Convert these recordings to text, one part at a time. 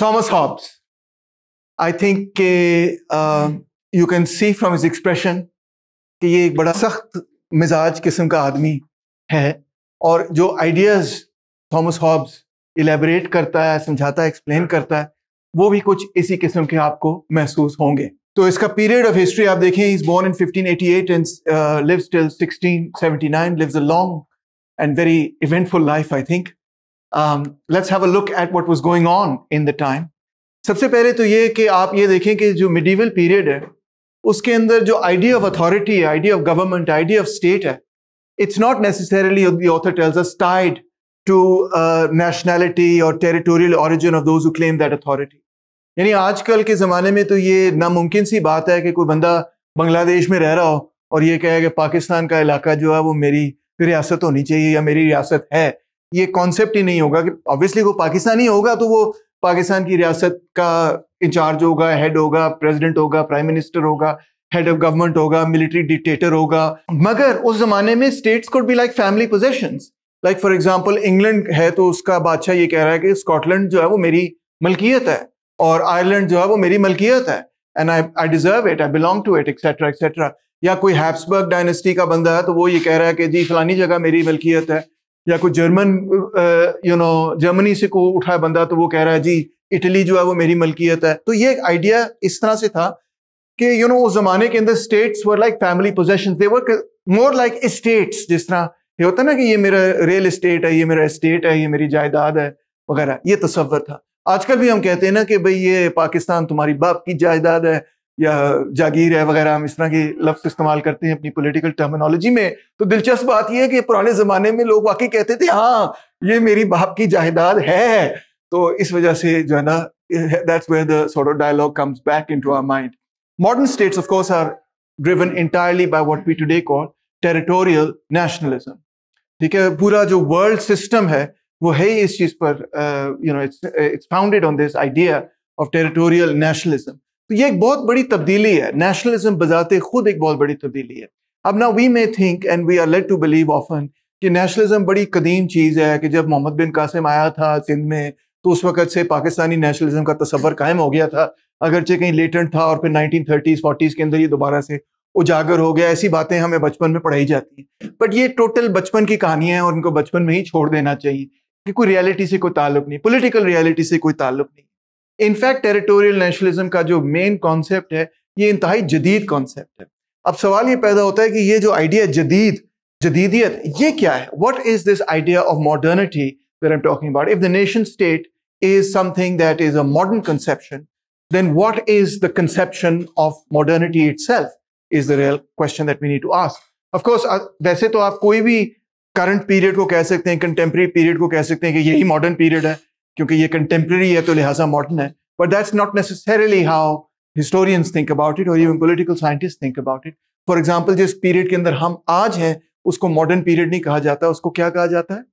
Thomas Hobbes. I think you can see from his expression कि ये एक बड़ा सख्त मिजाज किस्म का आदमी है और जो आइडियाज़ थॉमस हॉब्स एलेबरेट करता है समझाता है एक्सप्लेन करता है वो भी कुछ इसी किस्म के आपको महसूस होंगे तो इसका पीरियड ऑफ हिस्ट्री आप देखें is born in 1588 and lives till 1679 lives a long and very eventful life I think let's have a look at what was going on in the time सबसे पहले तो ये कि आप ये देखें कि जो मिडीवल पीरियड है उसके अंदर जो आइडिया ऑफ अथॉरिटी है idea of government idea of state है it's not necessarily the author tells us tied to nationality और territorial origin of those who claim that authority यानी आजकल के ज़माने में तो ये नामुमकिन सी बात है कि कोई बंदा बांग्लादेश में रह रहा हो और ये कहे कि पाकिस्तान का इलाका जो है वो मेरी रियासत होनी चाहिए या मेरी रियासत है ये कॉन्सेप्ट ही नहीं होगा कि ऑब्वियसली वो पाकिस्तानी होगा तो वो पाकिस्तान की रियासत का इंचार्ज होगा हेड होगा प्रेसिडेंट होगा प्राइम मिनिस्टर होगा हेड ऑफ गवर्नमेंट होगा मिलिट्री डिक्टेटर होगा मगर उस जमाने में states could be like family possession like for example England है तो उसका बादशाह ये कह रहा है कि स्कॉटलैंड जो है वो मेरी मलकियत है और आयरलैंड जो है वो मेरी मलकियत है and I I deserve it I belong to it etcetera etcetera या कोई हैप्सबर्ग डायनेस्टी का बंदा है तो वो ये कह रहा है कि जी फलानी जगह मेरी मलकियत है या कोई जर्मन यू नो जर्मनी से को उठा बंदा तो वो कह रहा है जी इटली जो है वो मेरी मलकियत है तो ये आइडिया इस तरह से था कि यू नो उस जमाने के अंदर states were like family possession they were more like states जिस तरह ये होता ना कि ये मेरा रियल इस्टेट है ये मेरा इस्टेट है ये मेरी जायदाद है वगैरह ये तस्वर था आजकल भी हम कहते हैं ना कि भाई ये पाकिस्तान तुम्हारी बाप की जायदाद है या जागीर है वगैरह हम इस तरह के लफ्ज इस्तेमाल करते हैं अपनी पॉलिटिकल टर्मिनोलॉजी में तो दिलचस्प बात यह है कि पुराने जमाने में लोग वाकई कहते थे हाँ ये मेरी बाप की जायदाद है तो इस वजह से जो है ना that's where the sort of dialogue comes back into our mind modern states of course are driven entirely by what we today call territorial nationalism ठीक है पूरा जो वर्ल्ड सिस्टम है वो है इस चीज पर you know it's it's founded on this idea of territorial nationalism तो ये एक बहुत बड़ी तब्दीली है नेशनलिज्म बजाते खुद एक बहुत बड़ी तब्दीली है अब ना we may think and we are led to believe often कि नेशनलिज्म बड़ी कदीम चीज़ है कि जब मोहम्मद बिन कासिम आया था सिंध में तो उस वक़्त से पाकिस्तानी नेशनलिज्म का तस्वर कायम हो गया था अगरचे कहीं लेटेंट था और फिर नाइनटीन थर्टीज़ फोर्टीज़ के अंदर ये दोबारा से उजागर हो गया ऐसी बातें हमें बचपन में पढ़ाई जाती हैं बट ये टोटल बचपन की कहानियाँ हैं और उनको बचपन में ही छोड़ देना चाहिए कि कोई रियलिटी से कोई ताल्लुक नहीं पॉलिटिकल रियलिटी से कोई ताल्लुक नहीं इनफैक्ट टेरिटोरियल नेशनलिज्म का जो मेन कॉन्सेप्ट है ये इंतहाई जदीद कॉन्सेप्ट है अब सवाल ये पैदा होता है कि ये जो आइडिया जदीद जदीदियत ये क्या है what is this idea of modernity where am talking about if the nation state is something that is a modern conception then what is the conception of modernity itself is the real question that we need to ask of course वैसे तो आप कोई भी current period को कह सकते हैं contemporary period को कह सकते हैं कि यही मॉडर्न पीरियड है क्योंकि ये कंटेम्प्रेरी है तो लिहाजा मॉडर्न है but that's not necessarily how historians think about it और even political scientist think about it for example जिस पीरियड के अंदर हम आज हैं उसको मॉडर्न पीरियड नहीं कहा जाता उसको क्या कहा जाता है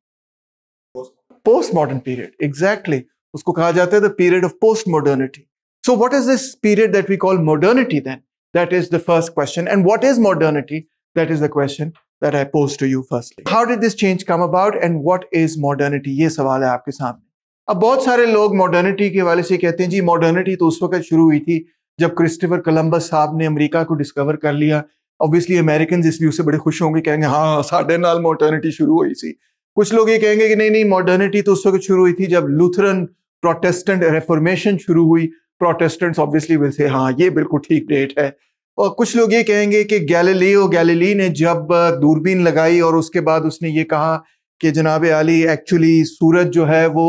पोस्ट मॉडर्न पीरियड एग्जैक्टली उसको कहा जाता है the period of post modernity so what is this period that we call modernity then that is the first question and what is modernity that is the question that I pose to you firstly how did this change come about and what is modernity ये सवाल है आपके सामने अब बहुत सारे लोग modernity के हवाले से कहते हैं जी मॉडर्निटी तो उस वक्त शुरू हुई थी जब क्रिस्टोफर कोलंबस साहब ने अमेरिका को डिस्कवर कर लिया ऑब्वियसली अमेरिकन इसलिए उससे बड़े खुश होंगे कहेंगे हाँ साढ़े नाल मॉडर्निटी शुरू हुई थी कुछ लोग ये कहेंगे कि नहीं नहीं मॉडर्निटी तो उस वक्त शुरू हुई थी जब लूथरन प्रोटेस्टेंट रेफॉर्मेशन शुरू हुई प्रोटेस्टेंट्स ऑब्वियसली विल से हाँ ये बिल्कुल ठीक डेट है और कुछ लोग ये कहेंगे कि और गैलेली ने जब दूरबीन लगाई और उसके बाद उसने ये कहा कि जनाब आली एक्चुअली सूरज जो है वो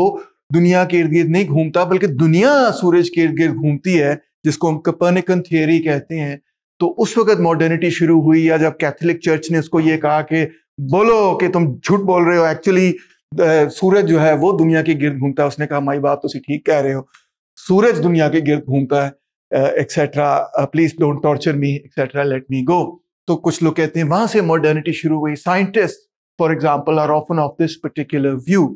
दुनिया के इर्द गिर्द नहीं घूमता बल्कि दुनिया सूरज के इर्द गिर्द घूमती है जिसको हम कपर्निकन थियरी कहते हैं तो उस वक्त मॉडर्निटी शुरू हुई या जब कैथोलिक चर्च ने उसको ये कहा कि बोलो कि तुम झूठ बोल रहे हो एक्चुअली सूरज जो है वो दुनिया के गिर्द घूमता है उसने कहा माई बात तुम तो ठीक कह रहे हो सूरज दुनिया के गिर्द घूमता है etcetera please don't torture me etcetera let me go तो कुछ लोग कहते हैं वहां से मॉडर्निटी शुरू हुई scientist for example are often of this particular view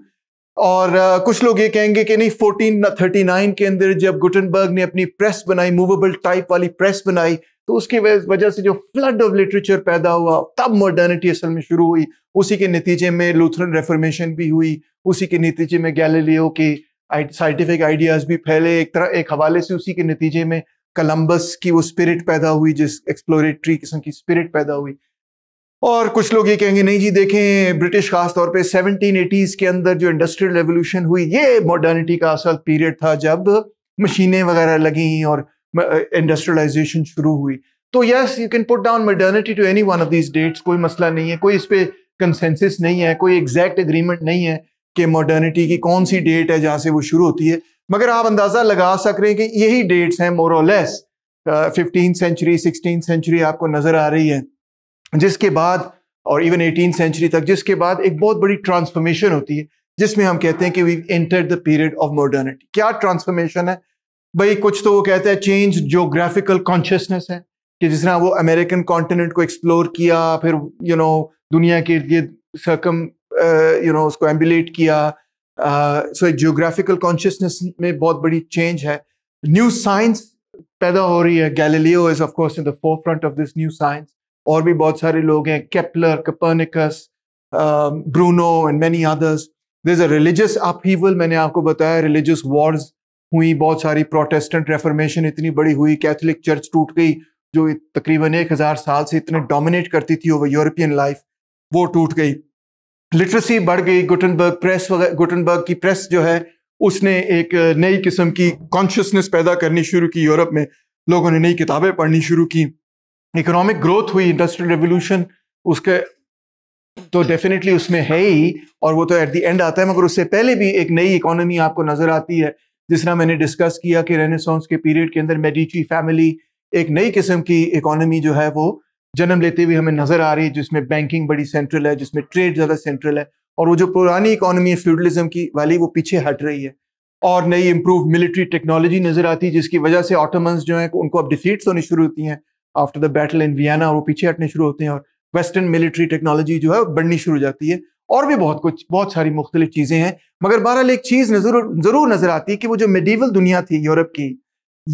और कुछ लोग ये कहेंगे कि नहीं फोर्टीन थर्टी नाइन के अंदर जब गुटनबर्ग ने अपनी प्रेस बनाई मूवेबल टाइप वाली प्रेस बनाई तो उसकी वजह से जो फ्लड ऑफ लिटरेचर पैदा हुआ तब मॉडर्निटी असल में शुरू हुई उसी के नतीजे में लूथरन रेफॉर्मेशन भी हुई उसी के नतीजे में गैलेलियो के साइंटिफिक आइडियाज भी फैले एक तरह एक हवाले से उसी के नतीजे में कलम्बस की वो स्पिरिट पैदा हुई जिस एक्सप्लोरेटरी किस्म की स्पिरिट पैदा हुई और कुछ लोग ये कहेंगे नहीं जी देखें ब्रिटिश खास तौर पे 1780s के अंदर जो इंडस्ट्रियल रेवोल्यूशन हुई ये मॉडर्निटी का असल पीरियड था जब मशीनें वगैरह लगी और इंडस्ट्रियलाइजेशन शुरू हुई तो yes you can put down modernity to any one of these dates कोई मसला नहीं है कोई इस पर कंसेंसिस नहीं है कोई एग्जैक्ट एग्रीमेंट नहीं है कि मॉडर्निटी की कौन सी डेट है जहाँ से वो शुरू होती है मगर आप अंदाज़ा लगा सक रहे हैं कि यही डेट्स हैं more or less fifteen century sixteen century आपको नज़र आ रही है जिसके बाद और इवन एटीन सेंचुरी तक जिसके बाद एक बहुत बड़ी ट्रांसफॉर्मेशन होती है जिसमें हम कहते हैं कि we enter the period of modernity क्या ट्रांसफॉर्मेशन है भाई कुछ तो वो कहते हैं चेंज जोग्राफिकल कॉन्शियसनेस है कि जिस तरह वो अमेरिकन कॉन्टिनेंट को एक्सप्लोर किया फिर यू you नो know, दुनिया के लिए सकम यू नो उसको एम्बुलेट किया सो एक जियोग्राफिकल कॉन्शियसनेस में बहुत बड़ी चेंज है न्यू साइंस पैदा हो रही है Galileo is of course in the forefront of this new science और भी बहुत सारे लोग हैं Kepler Copernicus Bruno and many others there is a religious upheaval मैंने आपको बताया रिलीजियस वॉर्स हुई बहुत सारी प्रोटेस्टेंट रेफॉर्मेशन इतनी बड़ी हुई कैथोलिक चर्च टूट गई जो तकरीबन एक हज़ार साल से इतने डोमिनेट करती थी ओवर यूरोपियन लाइफ वो टूट गई लिटरेसी बढ़ गई गुटनबर्ग प्रेस वगैरह गुटनबर्ग की प्रेस जो है उसने एक नई किस्म की कॉन्शियसनेस पैदा करनी शुरू की यूरोप में लोगों ने नई किताबें पढ़नी शुरू की इकोनॉमिक ग्रोथ हुई इंडस्ट्रियल रेवोल्यूशन उसके तो डेफिनेटली उसमें है ही और वो तो एट द एंड आता है मगर उससे पहले भी एक नई इकोनॉमी आपको नजर आती है जिस तरह मैंने डिस्कस किया कि रेनेसॉन्स के पीरियड के अंदर मेडिची फैमिली एक नई किस्म की इकोनॉमी जो है वो जन्म लेते हुए हमें नजर आ रही है जिसमें बैंकिंग बड़ी सेंट्रल है जिसमें ट्रेड ज्यादा सेंट्रल है और वो जो पुरानी इकोनॉमी है फ्यूडलिज्म की वाली वो पीछे हट रही है और नई इम्प्रूव मिलिट्री टेक्नोलॉजी नजर आती है जिसकी वजह से ऑटोमन्स जो है उनको अब डिफीट्स होनी शुरू होती हैं after the battle in Vienna और वो पीछे हटने शुरू होते हैं और वेस्टर्न मिलिट्री टेक्नोलॉजी जो है बढ़नी शुरू हो जाती है और भी बहुत कुछ बहुत सारी मुख्तलिफ चीज़ें हैं मगर बहरहाल एक चीज़ नजर ज़रूर नज़र आती है कि वो जो मेडिवल दुनिया थी यूरोप की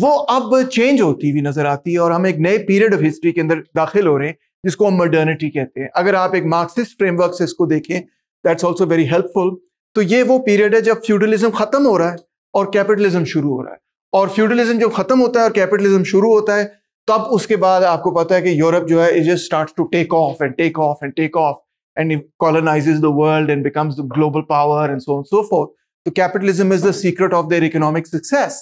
वो अब चेंज होती हुई नज़र आती है और हम एक नए पीरियड ऑफ हिस्ट्री के अंदर दाखिल हो रहे हैं जिसको हम मॉडर्निटी कहते हैं अगर आप एक मार्क्सिस्ट फ्रेमवर्क से इसको देखें दैट्स ऑल्सो वेरी हेल्पफुल तो ये वो पीरियड है जब फ्यूडलिज्म ख़त्म हो रहा है और कैपिटलिज्म शुरू हो रहा है और फ्यूडलिज्म जब ख़त्म होता है और कैपिटलिज्म शुरू होता है तब तो उसके बाद आपको पता है कि यूरोप जो है it just start to take off and take off and take off and colonize the world and becomes the global power and so on so so तो capitalism is the secret of their economic success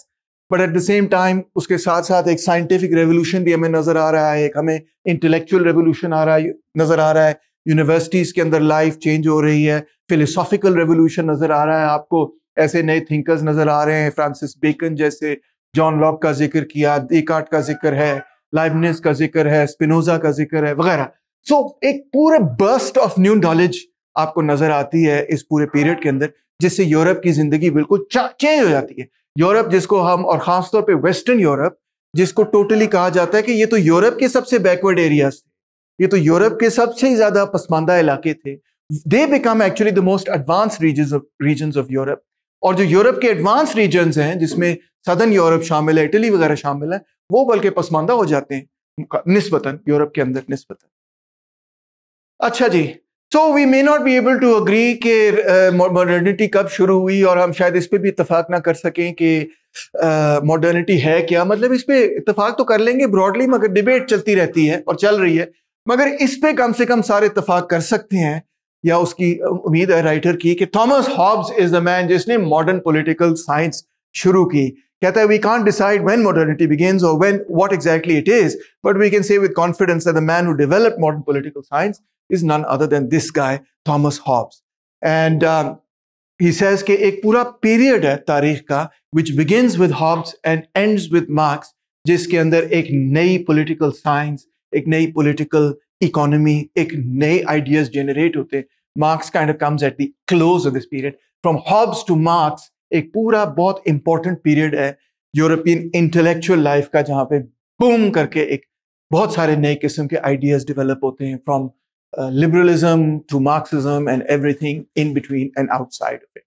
but at the same time उसके साथ साथ एक scientific revolution भी हमें नजर आ रहा है एक हमें इंटेलेक्चुअल रेवोल्यूशन आ रहा है नजर आ रहा है यूनिवर्सिटीज के अंदर लाइफ चेंज हो रही है फिलोसॉफिकल रेवोल्यूशन नजर आ रहा है आपको ऐसे नए थिंकर्स नजर आ रहे हैं फ्रांसिस बेकन जैसे जॉन लॉक का जिक्र किया देकार्ट का जिक्र है लाइबनेस का जिक्र है स्पिनोजा का जिक्र है वगैरह सो so, एक पूरे बर्स्ट ऑफ न्यू नॉलेज आपको नजर आती है इस पूरे पीरियड के अंदर जिससे यूरोप की जिंदगी बिल्कुल चेंज हो जाती है यूरोप जिसको हम और खासतौर पर वेस्टर्न यूरोप जिसको टोटली कहा जाता है कि ये तो यूरोप के सबसे बैकवर्ड एरियाज थे ये तो यूरोप के सबसे ज्यादा पसमानदा इलाके थे they become actually the most advance region of Europe और जो यूरोप के एडवांस रीजन हैं जिसमें सदर्न यूरोप शामिल है इटली वगैरह शामिल है वो बल्कि पसमानदा हो जाते हैं निस्बतन यूरोप के अंदर निस्बतन अच्छा जी so we may not be able to agree के मॉडर्निटी कब शुरू हुई और हम शायद इस पर भी इतफाक ना कर सकें कि मॉडर्निटी है क्या मतलब इस पर इतफाक तो कर लेंगे ब्रॉडली मगर डिबेट चलती रहती है और चल रही है मगर इस पर कम से कम सारे इतफाक कर सकते हैं या उसकी उम्मीद है राइटर की कि Thomas Hobbes is the man जिसने मॉडर्न पॉलिटिकल साइंस शुरू की कहता we can't decide when modernity begins or when what exactly it is, but we can say with confidence that the man who developed modern political science is none other than this guy, Thomas Hobbes. And um, he says कि एक पूरा period है तारीख which begins with Hobbes and ends with Marx, जिसके अंदर एक नई political science, एक नई political economy, एक नए ideas generate Marx kind of comes at the close of this period. From Hobbes to Marx, एक पूरा बहुत इंपॉर्टेंट पीरियड है यूरोपियन इंटेलेक्चुअल लाइफ का जहाँ पे बूम करके एक बहुत सारे नए किस्म के आइडियाज डेवलप होते हैं from liberalism to Marxism and everything in between and outside of it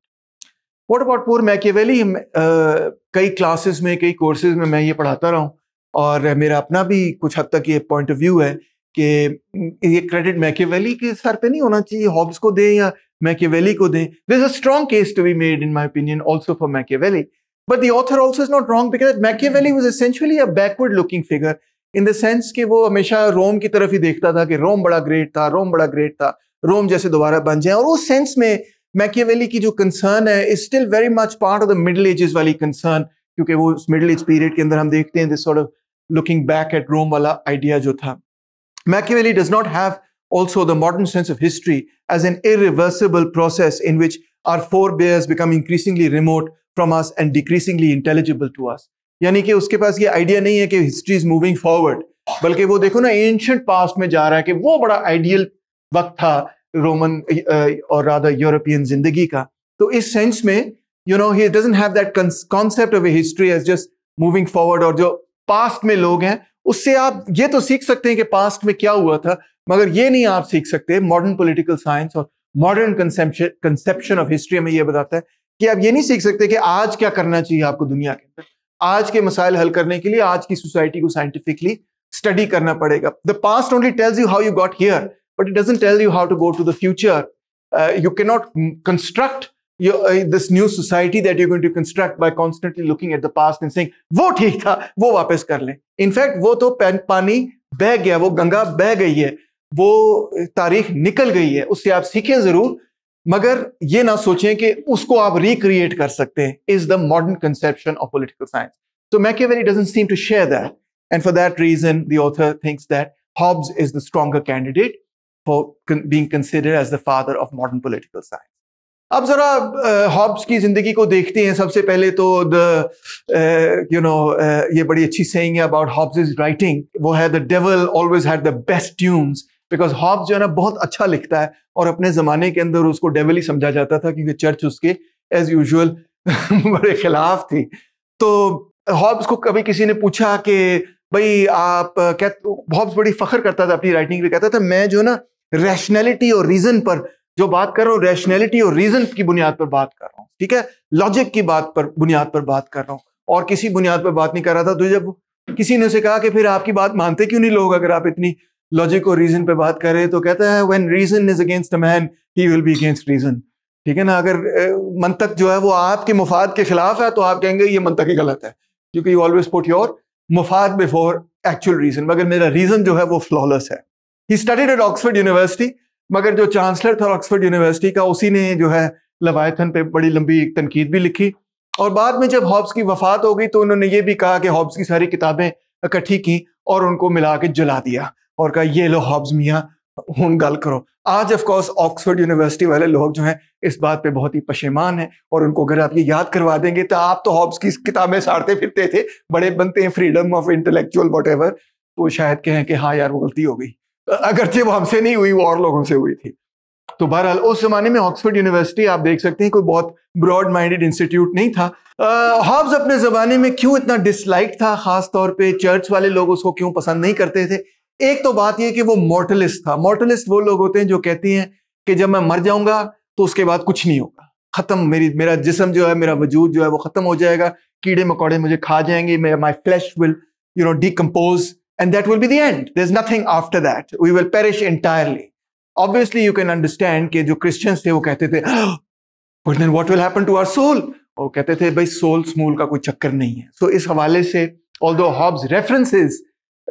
what about poor Machiavelli कई क्लासेस में कई कोर्सेज में मैं ये पढ़ाता रहा हूँ और मेरा अपना भी कुछ हद तक ये पॉइंट ऑफ व्यू है कि ये क्रेडिट मैकेवेली के सर पे नहीं होना चाहिए हॉब्स को दें या Machiavelli ko dein. There's a strong case to be made, in my opinion, also for Machiavelli. But the author also is not wrong because Machiavelli was essentially a backward looking figure in the sense कि wo हमेशा Rome ki taraf hi dekhta tha कि Rome bada great tha, Rome bada great tha, Rome jaise dobara ban jaye. Aur उस sense में Machiavelli ki jo concern hai is still very much part of the Middle Ages wali concern क्योंकि वो उस middle age period के अंदर हम देखते हैं this sort of looking back at Rome वाला आइडिया जो था Machiavelli does not have also the modern sense of history as an irreversible process in which our forebears become increasingly remote from us and decreasingly intelligible to us. यानी कि उसके पास ये idea नहीं है कि हिस्ट्री इज मूविंग फॉरवर्ड बल्कि वो देखो ना एंशंट पास्ट में जा रहा है कि वो बड़ा आइडियल वक्त था रोमन और राधा यूरोपियन जिंदगी का तो इस सेंस में you know he doesn't have that concept of a history as just moving forward और जो पास्ट में लोग हैं उससे आप ये तो सीख सकते हैं कि पास्ट में क्या हुआ था मगर ये नहीं आप सीख सकते मॉडर्न पॉलिटिकल साइंस और मॉडर्न कंसेप्शन ऑफ हिस्ट्री में यह बताता है कि आप ये नहीं सीख सकते कि आज क्या करना चाहिए आपको दुनिया के अंदर आज के मसाइल हल करने के लिए आज की सोसाइटी को साइंटिफिकली स्टडी करना पड़ेगा the past only tells you how you got here but it doesn't tell you how to go to the future you can not construct this new society that you that you're going to construct looking at the at the वो ठीक था वो वापस कर लें in fact वो तो पानी बह गया वो गंगा बह गई है वो तारीख निकल गई है उससे आप सीखें जरूर मगर ये ना सोचें कि उसको आप रिक्रिएट कर सकते हैं is the modern conception of political science so very doesn't seem to share that and for that reason there thinks that Hobbes is the stronger candidate for being consider as the father of modern political science अब जरा Hobbs की जिंदगी को देखते हैं सबसे पहले तो द यू नो ये बड़ी अच्छी सेइंग है अबाउट हॉब्स इज राइटिंग वो है the devil always had the best tunes because Hobbes जो है ना बहुत अच्छा लिखता है और अपने ज़माने के अंदर उसको डेवली समझा जाता था क्योंकि चर्च उसके एज यूजल बड़े खिलाफ थी तो हॉब्स को कभी किसी ने पूछा कि भाई आप क्या हॉब्स बड़ी फख्र करता था अपनी राइटिंग पर कहता था मैं जो ना रैशनैलिटी और रीज़न पर जो बात कर रहा हूँ रैशनैलिटी और रीज़न की बुनियाद पर बात कर रहा हूँ ठीक है लॉजिक की बात पर बुनियाद पर बात कर रहा हूँ और किसी बुनियाद पर बात नहीं कर रहा था तो जब किसी ने उसे कहा कि फिर आपकी बात मानते क्यों नहीं लोग अगर आप इतनी लॉजिक और रीजन पे बात करें तो कहता है when reason is against a man he will be against reason ठीक है ना अगर मंतक जो है वो आपके मुफाद के खिलाफ है तो आप कहेंगे ये मंतक ही गलत है क्योंकि यू ऑलवेज पुट योर मुफाद बिफोर एक्चुअल रीजन मगर मेरा रीजन जो है वो फ्लॉलेस है he studied at Oxford University मगर जो चांसलर था ऑक्सफर्ड यूनिवर्सिटी का उसी ने जो है लवायथन पे बड़ी लंबी एक तनकीद भी लिखी और बाद में जब हॉब्स की वफात हो गई तो उन्होंने ये भी कहा कि हॉब्स की सारी किताबें इकट्ठी की और उनको मिला के जला दिया और कहा ये लो हॉब्स मियाँ हूँ गल करो आज ऑफकोर्स ऑक्सफोर्ड यूनिवर्सिटी वाले लोग जो हैं इस बात पे बहुत ही पशेमान हैं और उनको अगर आप ये याद करवा देंगे तो आप तो हॉब्स की किताबें साड़ते फिरते थे बड़े बनते हैं फ्रीडम ऑफ इंटेलेक्चुअल वट तो शायद कहें कि हाँ यार वो गलती हो गई अगरचे वो हमसे नहीं हुई वो और लोगों से हुई थी तो बहरहाल उस जमाने में ऑक्सफोर्ड यूनिवर्सिटी आप देख सकते हैं कोई बहुत ब्रॉड माइंडेड इंस्टीट्यूट नहीं था हॉब्स अपने ज़माने में क्यों इतना डिसलाइक था ख़ास तौर पे चर्च वाले लोग उसको क्यों पसंद नहीं करते थे एक तो बात यह कि वो मोर्टलिस्ट था मोर्टलिस्ट वो लोग होते हैं जो कहती हैं कि जब मैं मर जाऊंगा तो उसके बाद कुछ नहीं होगा खत्म मेरी मेरा जिसम जो है मेरा वजूद जो है वो खत्म हो जाएगा कीड़े मकोड़े मुझे खा जाएंगे my flesh will you know decompose and that will be the end there is nothing after that we will perish entirely obviously you can understand के जो क्रिश्चियंस थे वो कहते थे what will happen to our soul और कहते थे भाई सोल स्मूल का कोई चक्कर नहीं है सो so, इस हवाले से although Hobbes references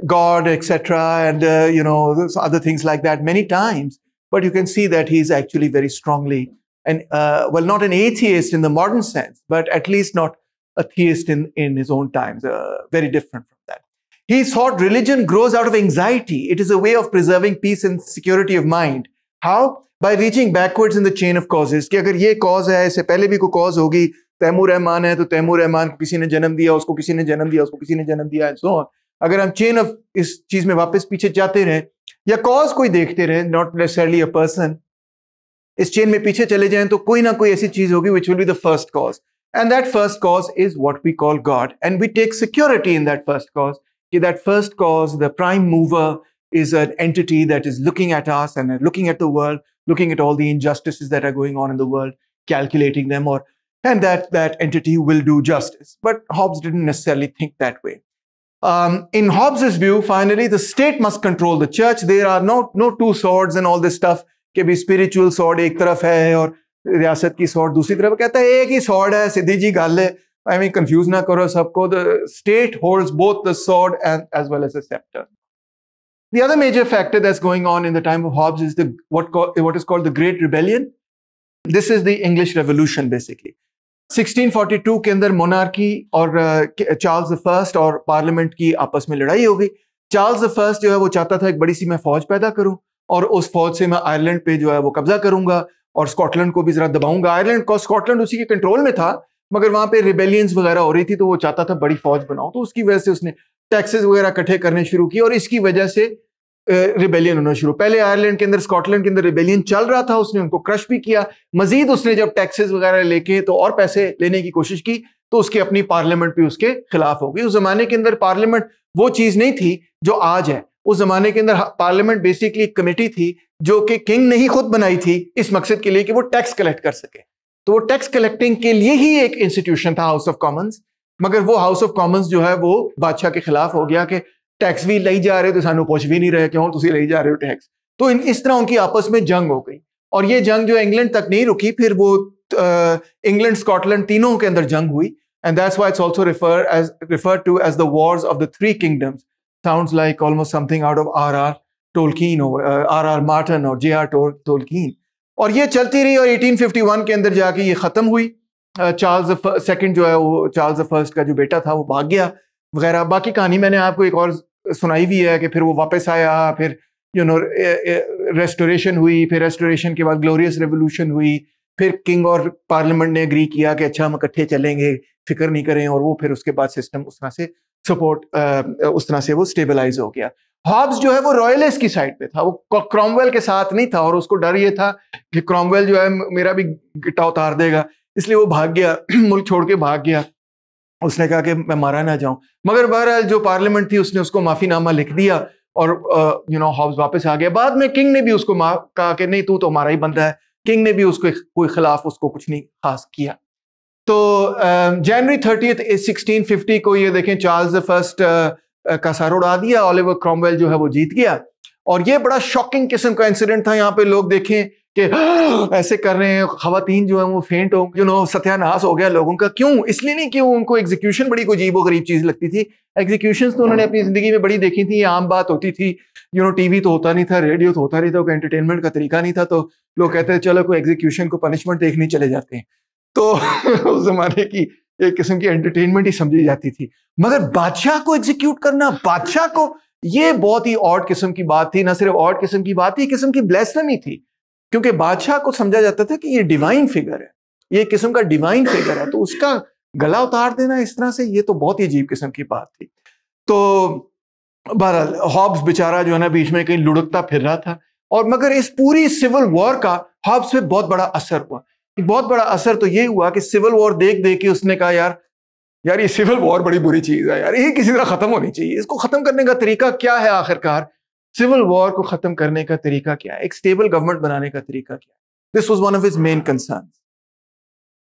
God, etc., and uh, you know other things like that many times. But you can see that he's actually very strongly and uh, well, not an atheist in the modern sense, but at least not a theist in in his own times. Uh, very different from that. He thought religion grows out of anxiety. It is a way of preserving peace and security of mind. How? By reaching backwards in the chain of causes. कि अगर ये cause है इससे पहले भी कोई cause होगी तैमूर रहमान है तो तैमूर रहमान किसी ने जन्म दिया उसको किसी ने जन्म दिया उसको किसी ने जन्म दिया एंड सो ऑन अगर हम चेन ऑफ इस चीज में वापस पीछे जाते रहे या कॉज कोई देखते रहे नॉट नेसेसरली अ पर्सन इस चेन में पीछे चले जाएं तो कोई ना कोई ऐसी चीज होगी which will be the first cause and that first cause is what we call God and we take security in that first cause कि that first cause the prime mover is an entity that is looking at us and looking at the world looking at all the injustices that are going on in the world calculating them or and that that entity will do justice but hobbes didn't necessarily think that way um, in Hobbes's view, finally, the state must control the church. There are no, no two swords and all this stuff. कि spiritual sword sword एक तरफ है और रियासत की sword दूसरी तरफ कहता है एक ही सॉर्ड है सीधी जी गल है आई मीन कंफ्यूज ना करो सबको the state holds both the sword and as well as The other major factor that's going on in the time of Hobbes is the what, what is called the Great Rebellion. This is the English Revolution, basically. 1642 के अंदर monarchy और Charles first और parliament की आपस में लड़ाई हो गई चार्ल्स फर्स्ट जो है वो चाहता था एक बड़ी सी मैं फौज पैदा करूं और उस फौज से मैं आयरलैंड पे जो है वो कब्जा करूंगा और स्कॉटलैंड को भी जरा दबाऊंगा आयरलैंड को स्कॉटलैंड उसी के कंट्रोल में था मगर वहां पे रिबेलियंस वगैरह हो रही थी तो वो चाहता था बड़ी फौज बनाओ तो उसकी वजह से उसने टैक्सेस वगैरह इकट्ठे करने शुरू किए और इसकी वजह से रिबेलियन होना शुरू पहले आयरलैंड के अंदर स्कॉटलैंड के अंदर रिबेलियन चल रहा था उसने उनको क्रश भी किया मजीद उसने जब टैक्सेस वगैरह लेके तो और पैसे लेने की कोशिश की तो उसकी अपनी पार्लियामेंट भी उसके खिलाफ हो गई उस जमाने के अंदर पार्लियामेंट वो चीज नहीं थी जो आज है उस जमाने के अंदर पार्लियामेंट बेसिकली एक कमेटी थी जो कि किंग ने ही खुद बनाई थी इस मकसद के लिए कि वो टैक्स कलेक्ट कर सके तो वो टैक्स कलेक्टिंग के लिए ही एक इंस्टीट्यूशन था हाउस ऑफ कॉमन्स मगर वो हाउस ऑफ कॉमन्स जो है वो बादशाह के खिलाफ हो गया कि टैक्स भी ਲਈ जा रहे ਹੋ ਤੇ ਸਾਨੂੰ ਕੁਝ ਵੀ ਨਹੀਂ ਰਿਹਾ ਕਿਉਂ ਤੁਸੀਂ ਲਈ ਜਾ ਰਹੇ ਹੋ ਟੈਕਸ तो इन इस तरह उनकी आपस में जंग हो गई और ये जंग जो इंग्लैंड तक नहीं रुकी फिर वो इंग्लैंड स्कॉटलैंड तीनों के अंदर जंग हुई and that's why it's also refer as refer to as the wars of the three kingdoms sound like almost something out of R R Tolkien R R Martin और जे आर टोलकीन और ये चलती रही और 1851 के अंदर जाके ये ख़त्म हुई चार्ल्स सेकेंड जो है वो चार्ल्स फर्स्ट का जो बेटा था वो भाग गया वगैरह बाकी कहानी मैंने आपको एक और सुनाई भी है कि फिर वो वापस आया फिर यू नो रेस्टोरेशन हुई फिर रेस्टोरेशन के बाद ग्लोरियस रेवोल्यूशन हुई फिर किंग और पार्लियामेंट ने अग्री किया कि अच्छा हम इकट्ठे चलेंगे फिक्र नहीं करें और वो फिर उसके बाद सिस्टम उस तरह से सपोर्ट उस तरह से वो स्टेबलाइज हो गया हॉब्स जो है वो रॉयलिस्ट की साइड पे था वो क्रॉमवेल के साथ नहीं था और उसको डर ये था कि क्रॉमवेल जो है मेरा भी गिटा उतार देगा इसलिए वो भाग गया मुल्क छोड़ के भाग गया उसने कहा कि मैं मारा ना जाऊं मगर बहरहाल जो पार्लियामेंट थी उसने उसको माफीनामा लिख दिया और यू नो हॉब्स वापस आ गया बाद में किंग ने भी उसको कहा कि नहीं तू तो हमारा ही बंदा है किंग ने भी उसको कोई खिलाफ उसको कुछ नहीं खास किया तो जनवरी थर्टी सिक्सटीन फिफ्टी को ये देखें चार्ल्स फर्स्ट का सर उड़ा दिया ऑलिवर क्रॉमवेल जो है वो जीत गया और ये बड़ा शॉकिंग किस्म का इंसिडेंट था यहाँ पे लोग देखें कि ah, ऐसे कर रहे हैं खातन जो है वो फेंट हो यू नो सत्यानाश हो गया लोगों का क्यों इसलिए नहीं कि उनको एग्जीक्यूशन बड़ी कोई जीबो गरीब चीज़ लगती थी एग्जीक्यूशन तो उन्होंने हाँ। अपनी ज़िंदगी में बड़ी देखी थी आम बात होती थी यू नो टीवी तो होता नहीं था रेडियो तो होता नहीं था कोई एंटरटेनमेंट का तरीका नहीं था तो लोग कहते थे चलो कोई एग्जीक्यूशन को पनिशमेंट देखने चले जाते हैं तो उस जमाने की एक किस्म की एंटरटेनमेंट ही समझी जाती थी मगर बादशाह को एग्जीक्यूट करना बादशाह को ये बहुत ही ऑड किस्म की बात थी ना सिर्फ ऑड किस्म की बात थी किस्म की ही थी क्योंकि बादशाह को समझा जाता था कि ये डिवाइन फिगर है ये किस्म का डिवाइन फिगर है तो उसका गला उतार देना इस तरह से ये तो बहुत ही अजीब किस्म की बात थी तो बहरहाल हॉब्स बेचारा जो है ना बीच में कहीं लुढ़कता फिर रहा था और मगर इस पूरी सिविल वॉर का हॉब्स पे बहुत बड़ा असर हुआ बहुत बड़ा असर तो ये हुआ कि सिविल वॉर देख देख के उसने कहा यार यार ये सिविल वॉर बड़ी बुरी चीज़ है यार ये किसी तरह ख़त्म होनी चाहिए इसको ख़त्म करने का तरीका क्या है आखिरकार सिविल वॉर को खत्म करने का तरीका क्या है एक स्टेबल गवर्नमेंट बनाने का तरीका क्या है this was one of his main concern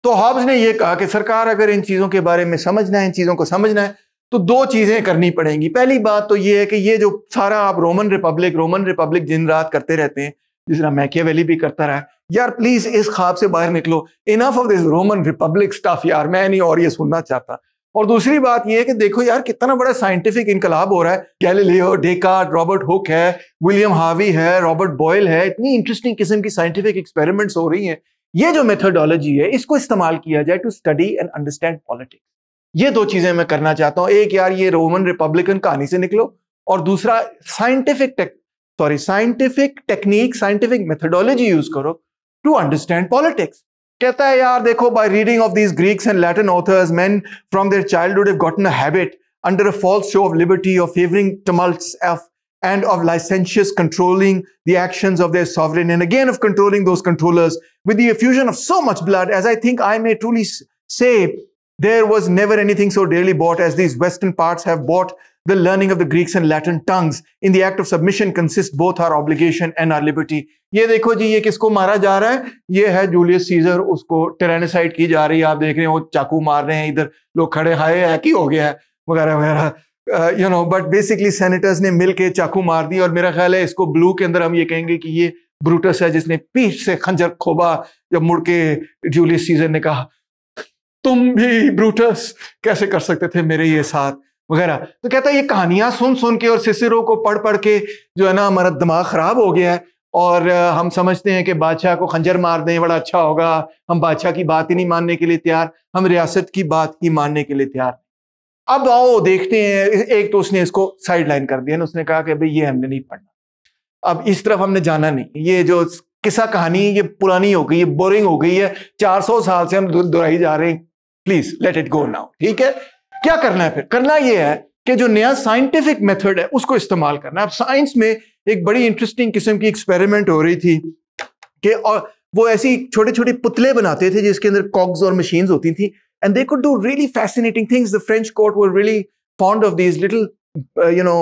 तो हॉब्स ने यह कहा कि सरकार अगर इन चीजों के बारे में समझना है इन चीजों को समझना है तो दो चीजें करनी पड़ेंगी पहली बात तो ये है कि ये जो सारा आप रोमन रिपब्लिक रोमन रिपब्लिक दिन रात करते रहते हैं जिस तरह वैली भी करता रहा यार प्लीज इस ख्वाब से बाहर निकलो enough of this Roman republic stuff यार मैं नहीं और ये सुनना चाहता और दूसरी बात यह है कि देखो यार कितना बड़ा साइंटिफिक इनकलाब हो रहा है गैलीलियो डेकार्ड रॉबर्ट हुक है विलियम हावी है रॉबर्ट बॉयल है इतनी इंटरेस्टिंग किस्म की साइंटिफिक एक्सपेरिमेंट्स हो रही हैं ये जो मेथोडोलॉजी है इसको इस्तेमाल किया जाए to study and understand politics ये दो चीजें मैं करना चाहता हूँ एक यार ये रोमन रिपब्लिकन कहानी से निकलो और दूसरा scientific sorry scientific technique scientific methodology use करो टू अंडरस्टैंड पॉलिटिक्स कहता है यार देखो by reading of these Greeks and Latin authors men from their childhood have gotten a habit under a false show of liberty of favouring tumults of and of licentious controlling the actions of their sovereign and again of controlling those controllers with the effusion of so much blood as I think I may truly say there was never anything so dearly bought as these western parts have bought the learning of the Greeks and Latin tongues in the act of submission consists both our obligation and our liberty. ये देखो जी ये किसको मारा जा रहा है ये है जूलियस सीजर उसको टेरेनिसाइड की जा रही है आप देख रहे हैं वो चाकू मार रहे हैं इधर लोग खड़े हाय है कि हो गया है वगैरह वगैरह you know but basically senators ने मिलके चाकू मार दी और मेरा ख्याल है इसको ब्लू के अंदर हम ये कहेंगे कि ये ब्रूटस है जिसने पीठ से खंजर खोबा जब मुड़ के जूलियस सीजर ने कहा तुम भी ब्रूटस कैसे कर सकते थे मेरे ये साथ वगैरह तो कहता है ये कहानियां सुन सुन के और सिसरों को पढ़ पढ़ के जो है ना हमारा दिमाग खराब हो गया है और हम समझते हैं कि बादशाह को खंजर मार दें बड़ा अच्छा होगा हम बादशाह की बात ही नहीं मानने के लिए तैयार हम रियासत की बात ही मानने के लिए तैयार अब आओ देखते हैं एक तो उसने इसको साइड लाइन कर दिया ना उसने कहा कि भाई ये हमने नहीं पढ़ना अब इस तरफ हमने जाना नहीं ये जो किस्सा कहानी ये पुरानी हो गई है बोरिंग हो गई है 400 साल से हम दुराई जा रहे हैं please let it go now ठीक है क्या करना है फिर करना यह है कि जो नया साइंटिफिक मेथड है उसको इस्तेमाल करना है अब साइंस में एक बड़ी इंटरेस्टिंग किस्म की एक्सपेरिमेंट हो रही थी कि और वो ऐसी छोटे छोटे पुतले बनाते थे जिसके अंदर कॉक्स और मशीन होती थी and they could do really fascinating things the French court were really fond of these little you know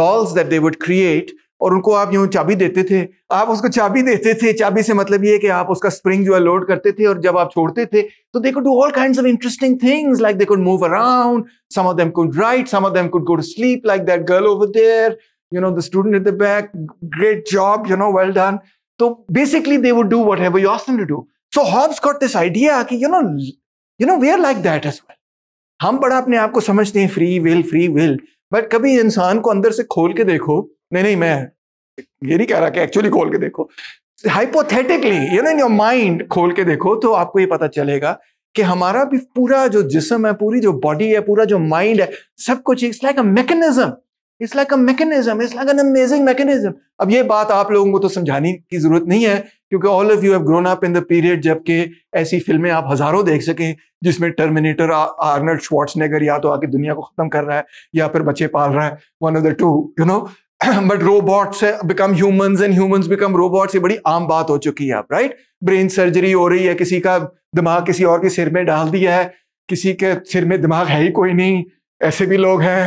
dolls that they would create और उनको आप यूं चाबी देते थे आप उसको चाबी देते थे चाबी से मतलब ये कि आप उसका स्प्रिंग जो है लोड करते थे और जब आप छोड़ते थे तो they do all kinds of interesting things like they could move around some of them could write some of them could go to sleep like that girl over there you know the student at the back great job you know well done तो basically they would do whatever you ask to do so Hobbes got this idea कि you know you know we are like that as well हम बड़ा अपने आप को समझते हैं free will free will but कभी इंसान को अंदर से खोल के देखो नहीं नहीं मैं ये नहीं कह रहा कि एक्चुअली खोल के देखो hypothetically you know in your mind खोल के देखो तो आपको ये पता चलेगा कि हमारा भी पूरा जो जिसम है पूरी जो बॉडी है पूरा जो माइंड है सब कुछ it's like a mechanism it's like a mechanism it's like an amazing mechanism अब ये बात आप लोगों को तो समझाने की जरूरत नहीं है क्योंकि all of you have grown up in the period जबकि ऐसी फिल्में आप हजारों देख सकें जिसमें टर्मिनेटर आर्नल्ड श्वार्ट्सनेगर या तो आके दुनिया को खत्म कर रहा है या फिर बच्चे पाल रहा है one of the two you know but robots become humans and humans become robots ये बड़ी आम बात हो चुकी है अब राइट ब्रेन सर्जरी हो रही है किसी का दिमाग किसी और के सिर में डाल दिया है किसी के सिर में दिमाग है ही कोई नहीं ऐसे भी लोग हैं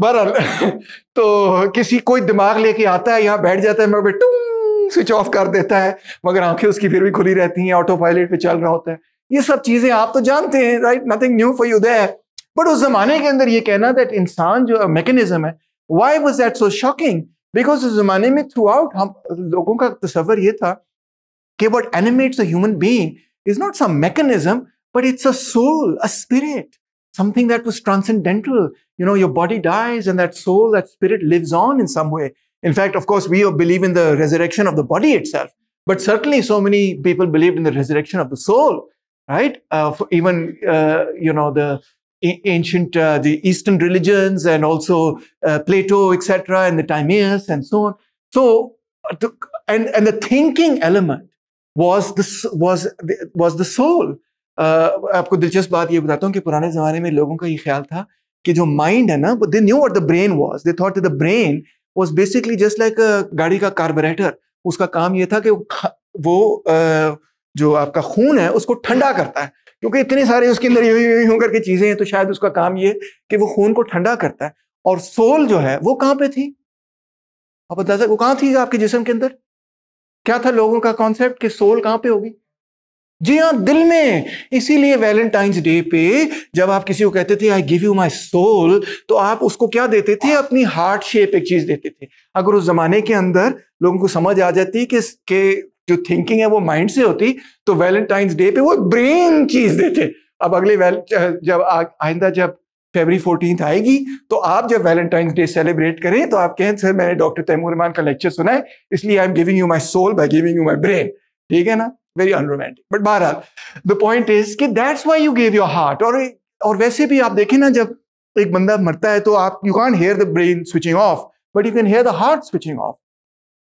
बर तो किसी कोई दिमाग लेके आता है यहाँ बैठ जाता है मगर टूंग स्विच ऑफ कर देता है मगर आंखें उसकी फिर भी खुली रहती हैं ऑटो पायलट पे चल रहा होता है ये सब चीजें आप तो जानते हैं right nothing new for you they but उस जमाने के अंदर ये कहना दैट इंसान जो मैकेनिज्म है Why was that so shocking? Because the जमाने में throughout the लोगों का तस्वर ये what animates a human being is not some mechanism, but it's a soul, a spirit, something that was transcendental. You know, your body dies and that soul, that spirit lives on in some way. In fact, of course, we believe in the resurrection of the body itself, but certainly so many people believed in the resurrection of the soul, right? Uh, even, uh, you know, the ancient uh, the Eastern religions and also uh, Plato, etc., and the Timaeus and so on. So, the, and and the thinking element was the was the, was the soul. Uh, आपको दिलचस्प बात ये बताता हूँ कि पुराने जमाने में लोगों का ये ख्याल था कि जो माइंड है ना they knew what the brain was they thought the brain was basically just like गाड़ी का कार्बोरेटर उसका काम ये था कि वो, uh, जो आपका खून है उसको ठंडा करता है क्योंकि इतने सारे उसके अंदर यूं यूं करके चीजें हैं तो शायद उसका काम ये कि वो खून को ठंडा करता है और सोल जो है वो कहां पे थी आप अंदाजा वो कहां थी आपके जिसम के अंदर क्या था लोगों का कॉन्सेप्ट कि सोल कहां पे होगी जी हाँ दिल में इसीलिए वैलेंटाइंस डे पे जब आप किसी को कहते थे I give you my soul तो आप उसको क्या देते थे अपनी हार्ट शेप एक चीज देते थे अगर उस जमाने के अंदर लोगों को समझ आ जाती कि जो थिंकिंग है वो माइंड से होती तो वैलेंटाइंस डे पे वो ब्रेन चीज देते अब अगले जब आइंदा जब फेबरी फोर्टीन आएगी तो आप जब वैलेंटाइंस डे सेलिब्रेट करें तो आप कहें सर मैंने डॉक्टर तैमूर रमान का लेक्चर सुना है इसलिए I am giving you my soul by giving you my brain ठीक है ना वेरी अनरोमेंटिक बट बहर द पॉइंट इज कि that's why you gave your heart और और वैसे भी आप देखें ना जब एक बंदा मरता है तो आप you can't hear the brain switching off but you can hear the heart switching off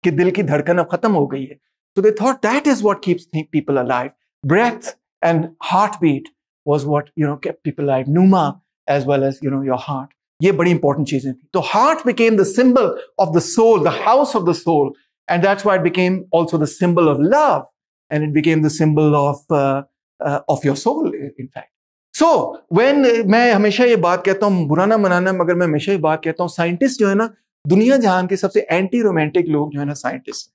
कि दिल की धड़कन अब खत्म हो गई है So they thought that is what keeps people alive. Breath and heartbeat was what you know kept people alive. Numa, as well as you know your heart. Yeah, very important thing. The heart became the symbol of the soul, the house of the soul, and that's why it became also the symbol of love, and it became the symbol of uh, uh, of your soul, in fact. So when uh, मैं हमेशा ये बात कहता हूँ बुरा ना मनाना मगर मैं हमेशा ये बात कहता हूँ साइंटिस्ट जो है ना दुनिया जहान के सबसे एंटी रोमांटिक लोग जो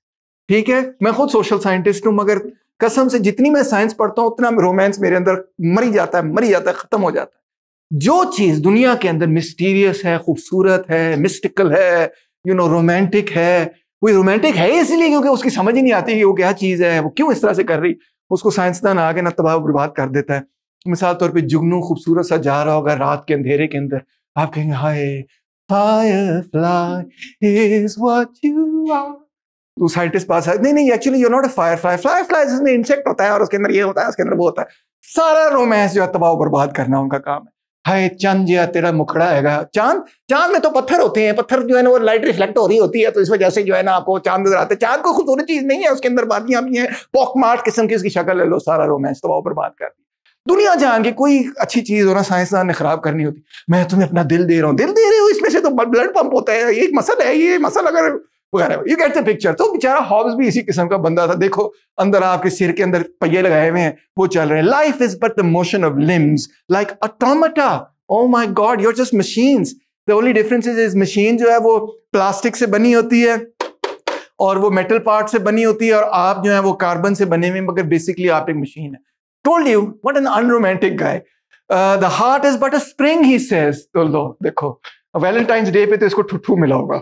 ठीक है मैं खुद सोशल साइंटिस्ट हूं मगर कसम से जितनी मैं साइंस पढ़ता हूं उतना रोमांस मेरे अंदर मरी जाता है मरी जाता है खत्म हो जाता है जो चीज दुनिया के अंदर मिस्टीरियस है खूबसूरत है मिस्टिकल है यू नो रोमांटिक है कोई रोमांटिक है इसलिए क्योंकि उसकी समझ ही नहीं आती कि वो क्या चीज है वो क्यों इस तरह से कर रही उसको साइंसदान आगे ना तबाह बर्बाद कर देता है मिसाल तौर पर जुगनू खूबसूरत सा जा रहा होगा रात के अंधेरे के अंदर आप कहेंगे hi Firefly is what you are तो साइंटिस्ट पास है नहीं नहीं actually you not a firefly fly fly जिसमें इंसेक्ट होता है और उसके अंदर ये होता है उसके अंदर वो होता है सारा रोमांस जो है तबाह बर्बाद करना उनका काम है हाय चांद जो तेरा मुखड़ा है चांद चांद में तो पत्थर होते हैं पत्थर जो है ना वो लाइट रिफ्लेक्ट हो रही होती है तो इस वजह से जो है ना आपको चांद नजर आते हैं चांद को खूबसूरत चीज नहीं है उसके अंदर बातियां भी हैं पॉक मार्ट किस्म की उसकी शक्ल ले लो सारा रोमांस तबाह बर्बाद कर दी दुनिया जान के कोई अच्छी चीज हो ना साइंसदान ने खराब करनी होती मैं तुम्हें अपना दिल दे रहा हूँ दिल दे रहे हो इसमें से तो ब्लड पंप होता है ये मसल है ये मसल अगर वगैरह यू गेट द पिक्चर तो बेचारा हॉब्स भी इसी किस्म का बंदा था देखो अंदर आपके सिर के अंदर पहिए लगाए हुए हैं वो चल रहे हैं life is but the motion of limbs like automata oh my God you're just machine the only difference is is machine जो है वो प्लास्टिक से बनी होती है और वो मेटल पार्ट से बनी होती है और आप जो है वो कार्बन से बने हुए मगर बेसिकली आप एक मशीन है told you what an unromantic guy the heart is but a spring he says तो लो देखो वैलेंटाइंस डे पे तो इसको ठुठू मिला होगा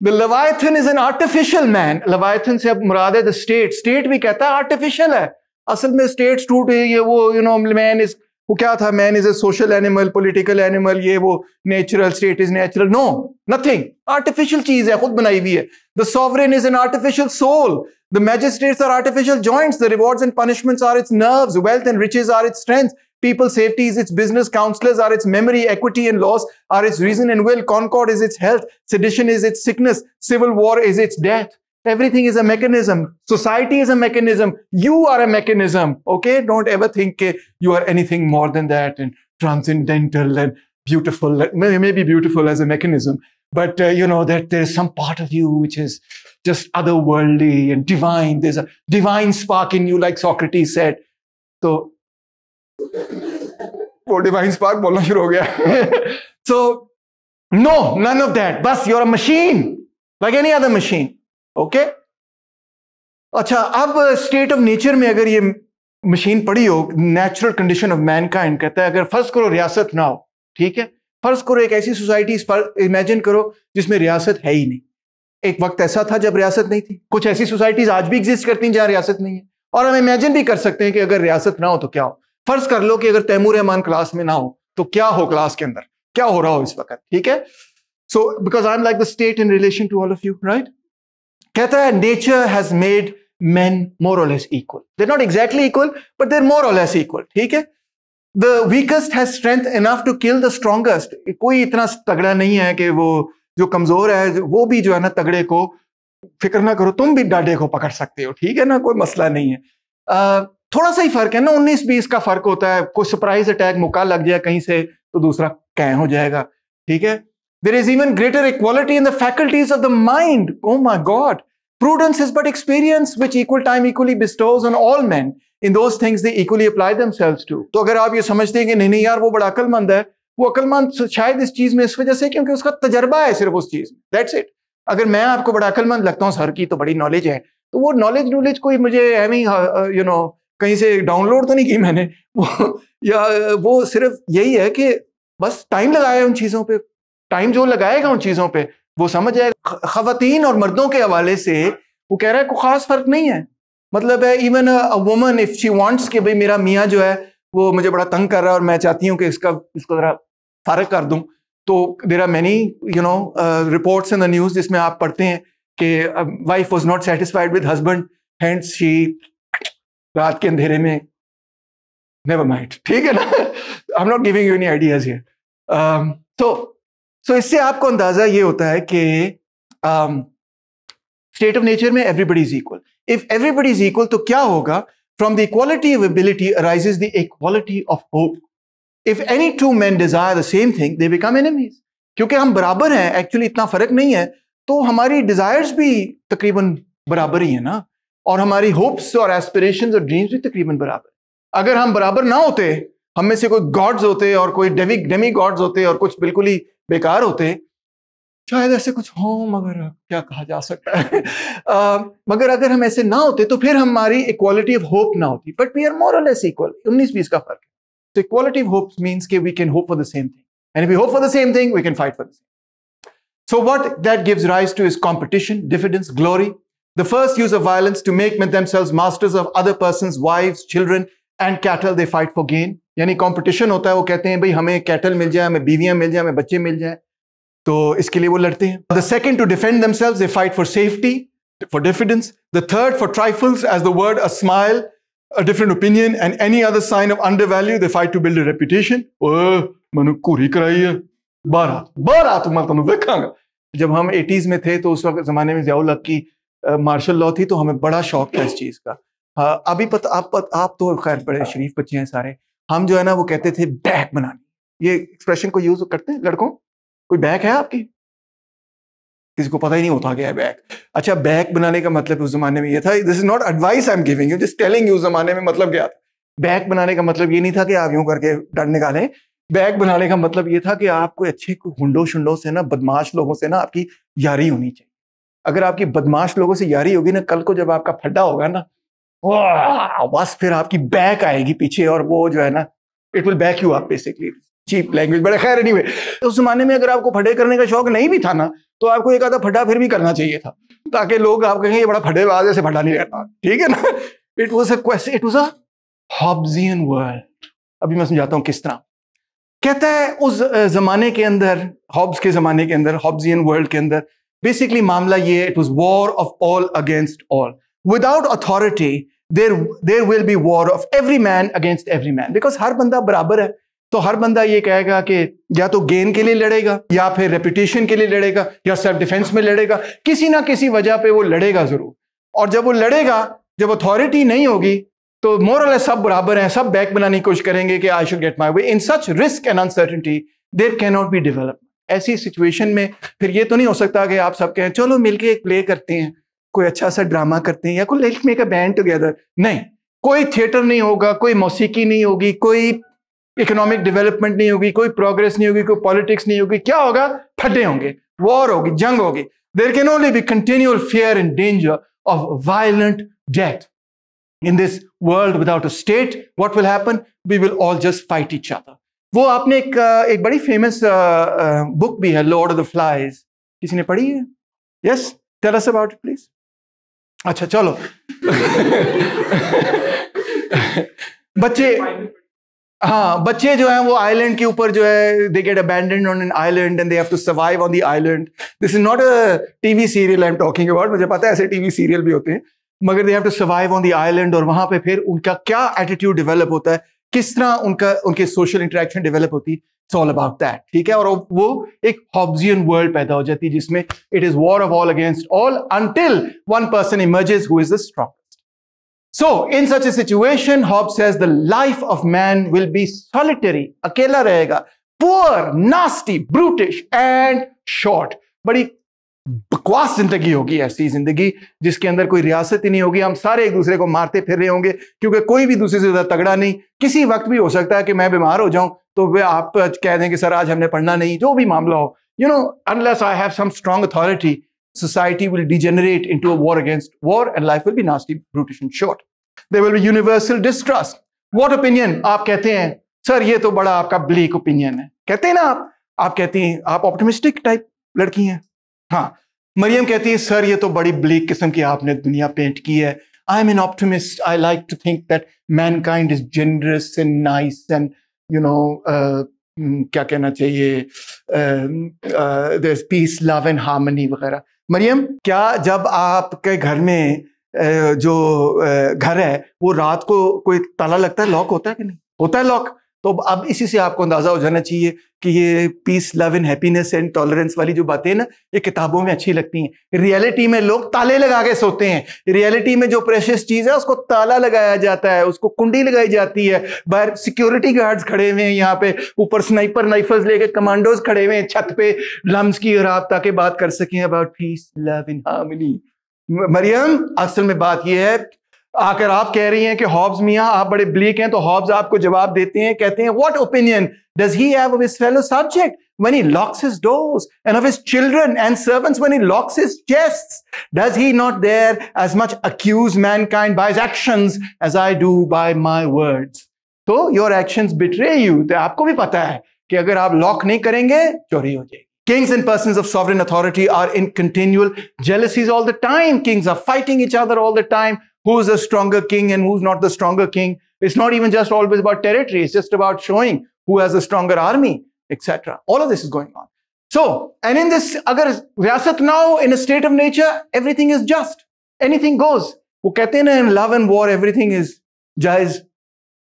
The Leviathan is an artificial man. Leviathan se murad the state. State we kehta artificial hai. Asal state states toot hai you know man is wo kya man is a social animal, political animal ye wo natural state is natural. No, nothing. Artificial cheez hai, khud banai hui The sovereign is an artificial soul. The magistrates are artificial joints. The rewards and punishments are its nerves. Wealth and riches are its strength. People's safety is its business. Counselors are its memory. Equity and laws are its reason and will. Concord is its health. Sedition is its sickness. Civil war is its death. Everything is a mechanism. Society is a mechanism. You are a mechanism. Okay? Don't ever think you are anything more than that and transcendental and beautiful. Maybe beautiful as a mechanism. But, uh, you know, that there's some part of you which is just otherworldly and divine. There's a divine spark in you, like Socrates said. So वो divine spark बोलना शुरू हो गया so no none of that बस you're a machine like any other machine okay अच्छा अब state of nature में अगर ये मशीन पड़ी हो नेचुरल कंडीशन ऑफ मैनकाइंड कहता है अगर फर्ज करो रियासत ना हो ठीक है फर्ज करो एक ऐसी सोसाइटी इमेजिन करो जिसमें रियासत है ही नहीं एक वक्त ऐसा था जब रियासत नहीं थी कुछ ऐसी सोसाइटीज आज भी एग्जिस्ट करती हैं जहां रियासत नहीं है और हम इमेजिन भी कर सकते हैं कि अगर रियासत ना हो तो क्या हो फर्ज कर लो कि अगर तैमूर रहमान क्लास में ना हो तो क्या हो क्लास के अंदर क्या हो रहा हो इस वक्त ठीक है so because I am like the state in relation to all of you right कहता है nature has made man more or less equal they're not exactly equal but they're more or less equal ठीक है the weakest has strength enough to kill the strongest कोई इतना तगड़ा नहीं है कि वो जो कमजोर है वो भी जो है ना तगड़े को फिक्र ना करो तुम भी डाडे को पकड़ सकते हो ठीक है ना कोई मसला नहीं है थोड़ा सा ही फर्क है ना उन्नीस बीस का फर्क होता है कोई सरप्राइज अटैक मुका लग जाए कहीं से तो दूसरा कह हो जाएगा ठीक है there is even greater equality in the faculties of the mind oh my God prudence is but experience which equal time equally bestows on all men in in things they equally apply themselves to तो अगर आप ये समझते हैं कि नहीं नहीं यार वो बड़ा अकलमंद है वो अकलमंद शायद इस चीज में इस वजह से क्योंकि उसका तजर्बा है सिर्फ उस चीज में दैट्स इट अगर मैं आपको बड़ा अकलमंद लगता हूँ सर की तो बड़ी नॉलेज है तो वो नॉलेज नॉलेज कोई मुझे एम ही यू नो कहीं से डाउनलोड तो नहीं की मैंने वो या वो सिर्फ यही है कि बस टाइम लगाया उन चीज़ों पे टाइम जो लगाएगा उन चीज़ों पे वो समझ जाएगा खातन और मर्दों के हवाले से वो कह रहा है कोई ख़ास फ़र्क नहीं है मतलब है even a woman if she wants कि भाई मेरा मियाँ जो है वो मुझे बड़ा तंग कर रहा है और मैं चाहती हूँ कि इसका इसको ज़रा फ़र्क कर दूँ तो there are many you know reports in the news जिसमें आप पढ़ते हैं कि wife was not satisfied with husband hands she रात के अंधेरे में नेवर माइंड ठीक है ना I am not giving you any ideas here तो सो इससे आपको अंदाजा ये होता है कि स्टेट ऑफ नेचर में everybody is equal if everybody is equal तो क्या होगा from the equality of ability arises the equality of hope if any two men desire the same thing they become enemies क्योंकि हम बराबर हैं actually इतना फर्क नहीं है तो हमारी डिजायर्स भी तकरीबन बराबर ही है ना और हमारी होप्स और एस्पिरेशन और ड्रीम्स भी तकरीबन बराबर अगर हम बराबर ना होते हम में से कोई गॉड्स होते और कोई डेवी डेमी गॉड्स होते और कुछ बिल्कुल ही बेकार होते शायद ऐसे कुछ हो मगर क्या कहा जा सकता है आ, मगर अगर हम ऐसे ना होते तो फिर हमारी इक्वालिटी ऑफ होप ना होती but we are more or less equal उन्नीस बीस का फर्क है तो इक्वालिटी ऑफ होप मीन्स के we can hope for the same thing and we hope for the same thing we can fight for the same so what that gives rise to is competition diffidence glory The first use of violence to make themselves masters of other persons, wives, children and cattle they fight for gain. यानी competition होता है वो कहते हैं भाई हमें cattle मिल जाए हमें बीवियां मिल जाए हमें बच्चे मिल जाए तो इसके लिए वो लड़ते हैं the second to defend themselves they fight for safety for diffidence the third for trifles as the word a smile a different opinion and any other sign of undervalue they fight to build a reputation मैंने कोरी कराई है बारह बारह तुम्हारा तुम देखांगा जब हम 80s में थे तो उस वक्त जमाने में जयाउल हक की मार्शल लॉ थी तो हमें बड़ा शौक था इस चीज़ का हाँ अभी पता आप पत, आप तो खैर बड़े हाँ। शरीफ बच्चे हैं सारे हम जो है ना वो कहते थे बैक बनानी ये एक्सप्रेशन को यूज करते हैं लड़कों कोई बैक है आपकी किसी को पता ही नहीं होता क्या है बैक अच्छा बैक बनाने का मतलब उस जमाने में ये था this is not advice I am giving you just telling you जमाने में मतलब क्या था बैक बनाने का मतलब ये नहीं था कि आप यूं करके डर निकालें बैक बनाने का मतलब ये था कि आपको अच्छे हुंडो शुंडो से ना बदमाश लोगों से ना आपकी यारी होनी चाहिए अगर आपकी बदमाश लोगों से यारी होगी ना कल को जब आपका फड्डा होगा ना बस फिर आपकी बैक आएगी पीछे और वो जो है ना इट विल बैक यू आप बेसिकली चीप लैंग्वेज बड़े खैर एनीवे तो उस जमाने में अगर आपको फटे करने का शौक नहीं भी था ना तो आपको एक आधा फटा फिर भी करना चाहिए था ताकि लोग आप कहेंगे ये बड़ा फटेबाज ऐसे फटा नहीं रहता ठीक है ना it was a question it was अब्जियन वर्ल्ड अभी मैं समझाता हूँ किस तरह कहता है उस जमाने के अंदर हॉब्स के जमाने के अंदर हॉब्जियन वर्ल्ड के अंदर बेसिकली मामला ये है it was war of all against all without authority there there will be war of every man against every man because हर बंदा बराबर है तो हर बंदा ये कहेगा कि या तो गेन के लिए लड़ेगा या फिर रेपुटेशन के लिए लड़ेगा या सेल्फ डिफेंस में लड़ेगा किसी ना किसी वजह पे वो लड़ेगा जरूर और जब वो लड़ेगा जब अथॉरिटी नहीं होगी तो मोरल सब बराबर हैं सब बैक बनाने की कोशिश करेंगे कि I should get my way in such risk and uncertainty there cannot be develop ऐसी सिचुएशन में फिर ये तो नहीं हो सकता कि आप सब कहें चलो मिलके एक प्ले करते हैं कोई अच्छा सा ड्रामा करते हैं या कोई let make a band together नहीं कोई थिएटर नहीं होगा कोई मौसीकी नहीं होगी कोई इकोनॉमिक डेवलपमेंट नहीं होगी कोई प्रोग्रेस नहीं होगी कोई पॉलिटिक्स नहीं होगी क्या होगा फटे होंगे वॉर होगी जंग होगी there can only be continual fear and danger of violent death in this world without a state what will happen we will all just fight each other वो आपने एक एक बड़ी फेमस बुक भी है लॉर्ड ऑफ द फ्लाइज किसी ने पढ़ी है yes tell us about it please अच्छा चलो बच्चे हाँ बच्चे जो हैं वो आइलैंड के ऊपर जो है they get abandoned on an island and they have to survive on the island this is not a TV serial I am talking about मुझे पता है ऐसे टीवी सीरियल भी होते हैं मगर they have to survive on the island और वहां पे फिर उनका क्या एटीट्यूड डेवलप होता है किस तरह उनका उनके सोशल इंटरेक्शन डेवलप होती इट्स ऑल अबाउट दैट ठीक है और वो एक हॉब्जियन वर्ल्ड पैदा हो जाती है जिसमें it is war of all against all until one person emerges who is the strongest so in such a situation Hobbes says the life of man will be solitary अकेला रहेगा poor nasty brutish and short बड़ी बकवास जिंदगी होगी ऐसी जिंदगी जिसके अंदर कोई रियासत ही नहीं होगी हम सारे एक दूसरे को मारते फिर रहे होंगे क्योंकि कोई भी दूसरे से ज्यादा तगड़ा नहीं किसी वक्त भी हो सकता है कि मैं बीमार हो जाऊं तो वे आप कह दें कि सर आज हमने पढ़ना नहीं जो भी मामला हो you know unless I have some strong authority society will degenerate into a war against war and life will be nasty brutish and short. There will be universal distrust. What आप कहते हैं सर ये तो बड़ा आपका bleak opinion है कहते हैं ना आप आप कहती हैं आप ऑप्टोमिस्टिक टाइप लड़की हैं हाँ मरियम कहती है सर ये तो बड़ी ब्लीक किस्म की आपने दुनिया पेंट की है I am an optimist I like to think that mankind is generous and nice and you know क्या कहना चाहिए पीस लव एंड हार्मनी वगैरह मरियम क्या जब आपके घर में uh, जो uh, घर है वो रात को कोई ताला लगता है लॉक होता है कि नहीं होता है लॉक तो अब इसी से आपको अंदाजा हो जाना चाहिए कि ये peace love and happiness and tolerance वाली जो बातें ना ये किताबों में अच्छी लगती हैं रियलिटी में लोग ताले लगा के सोते हैं रियलिटी में जो प्रेशियस चीज है उसको ताला लगाया जाता है उसको कुंडी लगाई जाती है बाहर सिक्योरिटी गार्ड्स खड़े हुए हैं यहाँ पे ऊपर स्नाइपर नाइफल्स लेके कमांडोज खड़े हुए हैं छत पे लम्स की और आप ताकि बात कर सकें about peace love in harmony मरियम असल में बात यह है आकर आप कह रही हैं कि हॉब्स मियाँ आप बड़े ब्लीक हैं तो हॉब्स आपको जवाब देते हैं कहते हैं what opinion does he have of his fellow subject when he locks his doors and of his children and servants when he locks his chests does he not there as much accuse mankind by his actions as I do by my words तो your actions betray you तो आपको भी पता है कि अगर आप lock नहीं करेंगे चोरी हो जाएगी Kings and persons of sovereign authority are in continual jealousies all the time. Kings are fighting each other all the time. who's the stronger king and who's not the stronger king. It's not even just always about territory. It's just about showing who has a stronger army, etc. All of this is going on. So, and in this, agar riyasat now in a state of nature, everything is just. Anything goes. वो कहते in love and war everything is jais?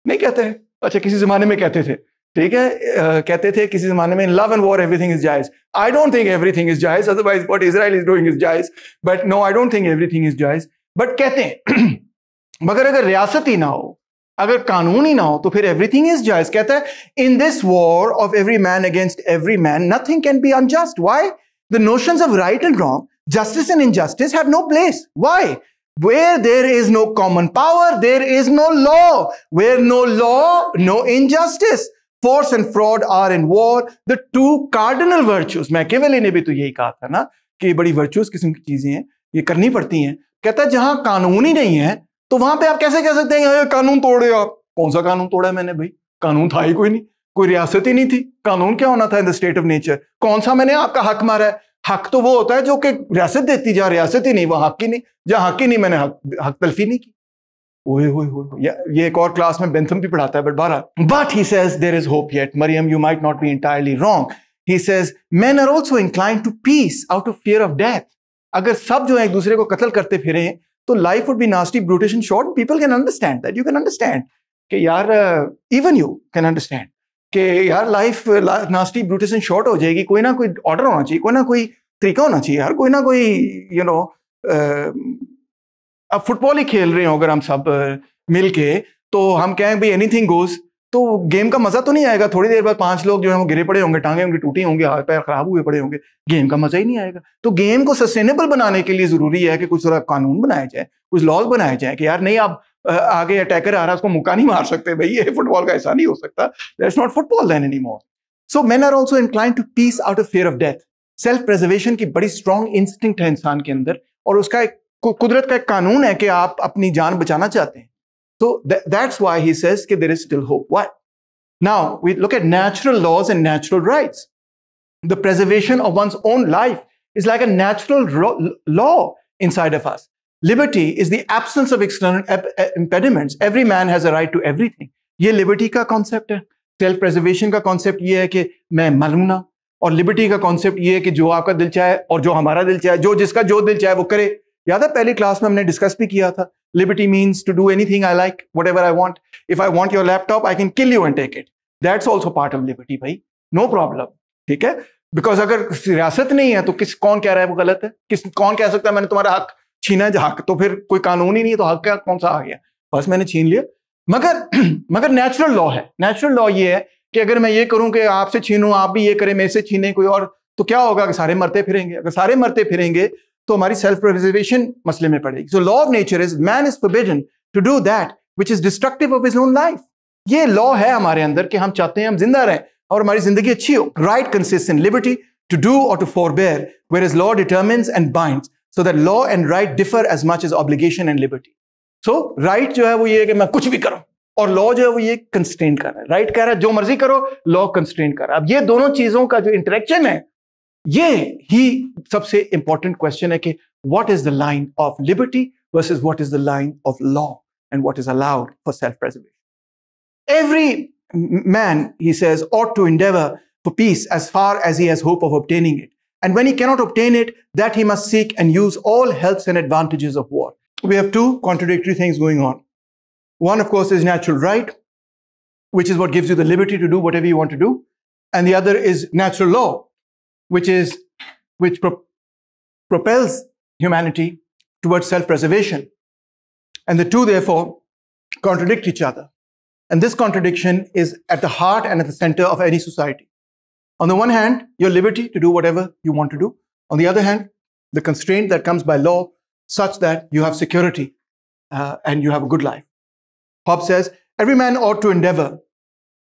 नहीं कहते हैं अच्छा किसी जमाने में कहते थे ठीक है uh, कहते थे किसी जमाने में love and war everything is जायज I don't think everything is is jais. What Israel is doing is जायज बट नो आई बट कहते हैं मगर अगर रियासत ही ना हो अगर कानून ही ना हो तो फिर एवरीथिंग इज जायज कहता है in this war of every man against every man nothing can be unjust why the notion of right and wrong justice and injustice have no place why where there is no common power there is no law where no law no injustice force and fraud are in war the two cardinal virtues Machiavelli ने भी तो यही कहा था ना कि बड़ी virtues किस्म की चीजें हैं ये करनी पड़ती हैं कहता है जहां कानून ही नहीं है तो वहां पे आप कैसे कह सकते हैं कानून तोड़े आप कौन सा कानून तोड़ा है मैंने भाई कानून था ही कोई नहीं कोई रियासत ही नहीं थी कानून क्या होना था in the state of nature कौन सा मैंने आपका हक मारा है हक तो वो होता है जो कि रियासत देती जहां रियासत ही नहीं वहां हक ही नहीं जहां हक ही नहीं मैंने हक हक तलफी नहीं की ओए ओए ओए ये एक और क्लास में बेंथम भी पढ़ाता है बट बारह but he says there is hope yet Maryam you might not be entirely wrong he says man are also incline to peace out of fear of death अगर सब जो है एक दूसरे को कत्ल करते फिरे तो life would be nasty brutish short people can understand that you can understand कि यार इवन यू कैन अंडरस्टैंड कि यार लाइफ नास्टी ब्रूटेशन शॉर्ट हो जाएगी कोई ना कोई ऑर्डर होना चाहिए कोई ना कोई तरीका होना चाहिए यार कोई ना कोई यू नो uh, अब फुटबॉल ही खेल रहे हो अगर हम सब uh, मिल के तो हम कहें भाई एनी थिंग गोज़ तो गेम का मजा तो नहीं आएगा थोड़ी देर बाद पांच लोग जो है वो गिरे पड़े होंगे टांगे होंगे टूटी होंगे हाथ पैर खराब हुए पड़े होंगे गेम का मजा ही नहीं आएगा तो गेम को सस्टेनेबल बनाने के लिए जरूरी है कि कुछ थोड़ा कानून बनाया जाए कुछ लॉज बनाए जाए कि यार नहीं आप आगे अटैकर आ रहा है उसको मुक्का नहीं मार सकते भाई ये फुटबॉल का ऐसा नहीं हो सकता that's not football then any more so man are also incline to peace out of fear of death self preservation की बड़ी स्ट्रॉन्ग इंस्टिंक्ट है इंसान के अंदर और उसका एक कुदरत का एक कानून है कि आप अपनी जान बचाना चाहते हैं So th- that's why he says that there is still hope. Why? Now, we look at natural laws and natural rights. The preservation of one's own life is like a natural ro- law inside of us. Liberty is the absence of external ep- impediments. Every man has a right to everything. ये liberty का concept है. Self preservation का concept ये है कि मैं मरूँ ना और लिबर्टी का कॉन्सेप्ट ये है कि जो आपका दिल चाहे और जो हमारा दिल चाहे जो जिसका जो दिल चाहे वो करे याद है पहली क्लास में हमने डिस्कस भी किया था liberty means to do anything I like whatever I want if I want your laptop I can kill you and take it that's also part of liberty भाई नो प्रॉब्लम ठीक है because अगर सियासत नहीं है तो किस कौन कह रहा है वो गलत है किस कौन कह सकता है मैंने तुम्हारा हक छीना है हक तो फिर कोई कानून ही नहीं है तो हक का कौन सा आ गया बस मैंने छीन लिया मगर मगर नेचुरल लॉ है नेचुरल लॉ ये है कि अगर मैं ये करूं कि आपसे छीनूं आप भी ये करें मेरे से छीने कोई और तो क्या होगा अगर सारे मरते फिरेंगे अगर सारे मरते फिरेंगे तो हमारी सेल्फ प्रिजर्वेशन मसले में पड़ेगी so law of nature is man is forbidden to do that which is destructive of his own life ये लॉ है हमारे अंदर कि हम चाहते हैं हम जिंदा रहें और हमारी जिंदगी अच्छी हो right in liberty to do और to forbear whereas law determines and binds so that law and right differ as much as obligation and liberty so right जो है वो ये है कि मैं कुछ भी करूं और लॉ जो है वो ये कंस्टेंट कर रहा है राइट right कह रहा है जो मर्जी करो लॉ कंस्टेंट कर रहा है अब ये दोनों चीजों का जो इंटरेक्शन है ये ही सबसे important question है कि what is the line of liberty versus what is the line of law and what is allowed for self preservation every man he says for peace as far as he has hope of obtaining it. And when he cannot obtain it, that he must seek and use all helps and advantages of war. We have two contradictory things going on. One, of course, is natural right, which is what gives you the liberty to do whatever you want to do. And the other is natural law, which is which pro propels humanity towards self-preservation. And the two, therefore, contradict each other. And this contradiction is at the heart and at the center of any society. On the one hand, your liberty to do whatever you want to do. On the other hand, the constraint that comes by law such that you have security uh, and you have a good life. Hobbes says, every man ought to endeavor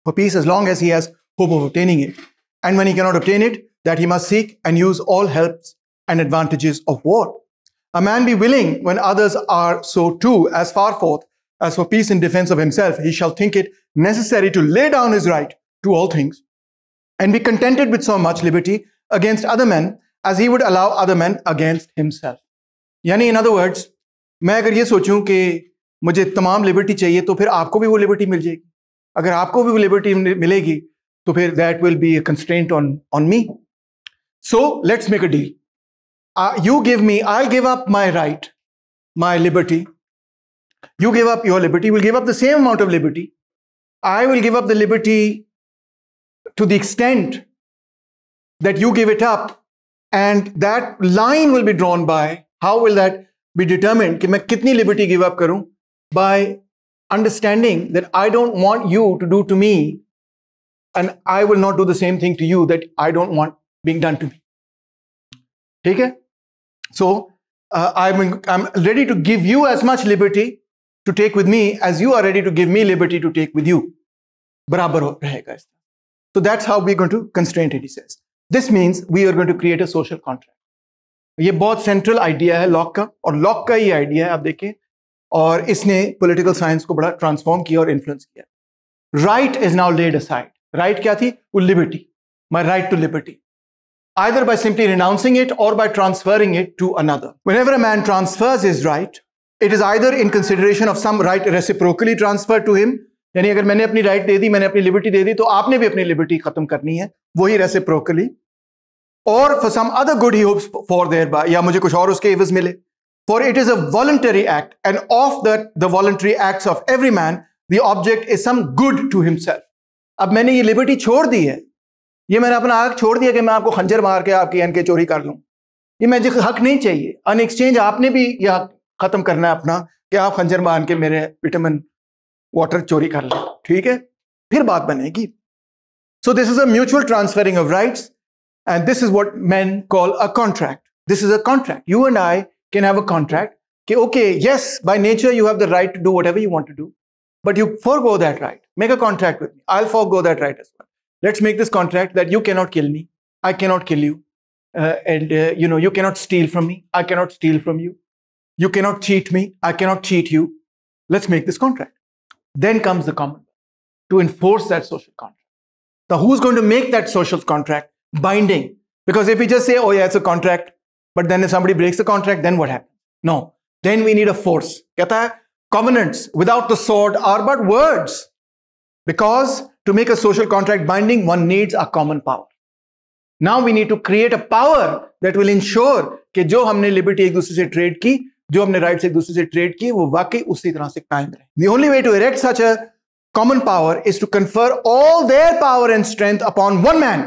for peace as long as he has hope of obtaining it. And when he cannot obtain it, that he must seek and use all helps and advantages of war. A man be willing when others are so too, as far forth as for peace in defense of himself, he shall think it necessary to lay down his right to all things, and be contented with so much liberty against other men as he would allow other men against himself. Yani, in other words, मैं अगर ये सोचूं कि मुझे तमाम liberty चाहिए तो फिर आपको भी वो लिबर्टी मिल जाएगी अगर आपको भी वो लिबर्टी मिलेगी तो फिर that will be constraint on on me so let's make a deal. Uh, you give me, I'll give up my right, my liberty. You give up your liberty, we'll give up the same amount of liberty. I will give up the liberty to the extent that you give it up. And that line will be drawn by how will that be determined Can I कितनी liberty give up liberty by understanding that I don't want you to do to me and I will not do the same thing to you that I don't want being done to me. ठीक है so I I am ready to give you as much liberty to take with me as you are ready to give me liberty to take with you बराबर हो रहेगा इस तो that's how we going to constraint it says this means we are going to create a social contract ये बहुत central idea है lock का और लॉक का ही आइडिया है आप देखें और इसने पॉलिटिकल साइंस को बड़ा ट्रांसफॉर्म किया और इन्फ्लुएंस किया right is now laid aside right क्या थी वो liberty my right to liberty either by simply renouncing it or by transferring it to another. Whenever a man transfers his right, it is either in consideration of some right reciprocally transferred to him, यानी अगर मैंने अपनी right right दे दी मैंने अपनी liberty दे दी तो आपने भी अपनी लिबर्टी खत्म करनी है वही रेसिप्रोकली और for some other good he hopes for thereby या मुझे कुछ और उसके एवज मिले for it is a voluntary act and of that the voluntary acts of every man the object is some good to himself अब मैंने ये लिबर्टी छोड़ दी है ये मैंने अपना हक छोड़ दिया कि मैं आपको खंजर मार के आपकी एन के चोरी कर लूँ ये मुझे हक नहीं चाहिए अन एक्सचेंज आपने भी यह हक ख़त्म करना है अपना कि आप खंजर मार के मेरे विटामिन वाटर चोरी कर लें ठीक है फिर बात बनेगी so this is a mutual transferring of rights and this is what man call a contract this is a contract you and I can have a contract कि okay yes by nature you have the right to do whatever you want to do but you forgo that right make a contract with me I forgo that right as well let's make this contract that you cannot kill me i cannot kill you uh, and uh, you know you cannot steal from me i cannot steal from you you cannot cheat me i cannot cheat you let's make this contract then comes the commonwealth to enforce that social contract now who's going to make that social contract binding because if we just say oh yeah it's a contract but then if somebody breaks the contract then what happens no then we need a force covenants without the sword are but words Because to make a social contract binding, one needs a common power. Now we need to create a power that will ensure कि जो हमने liberty एक दूसरे से trade की जो हमने rights एक दूसरे से ट्रेड की वो वाकई उसी तरह से कायम रहे the only way to erect such a common power is to confer all their power and strength upon one man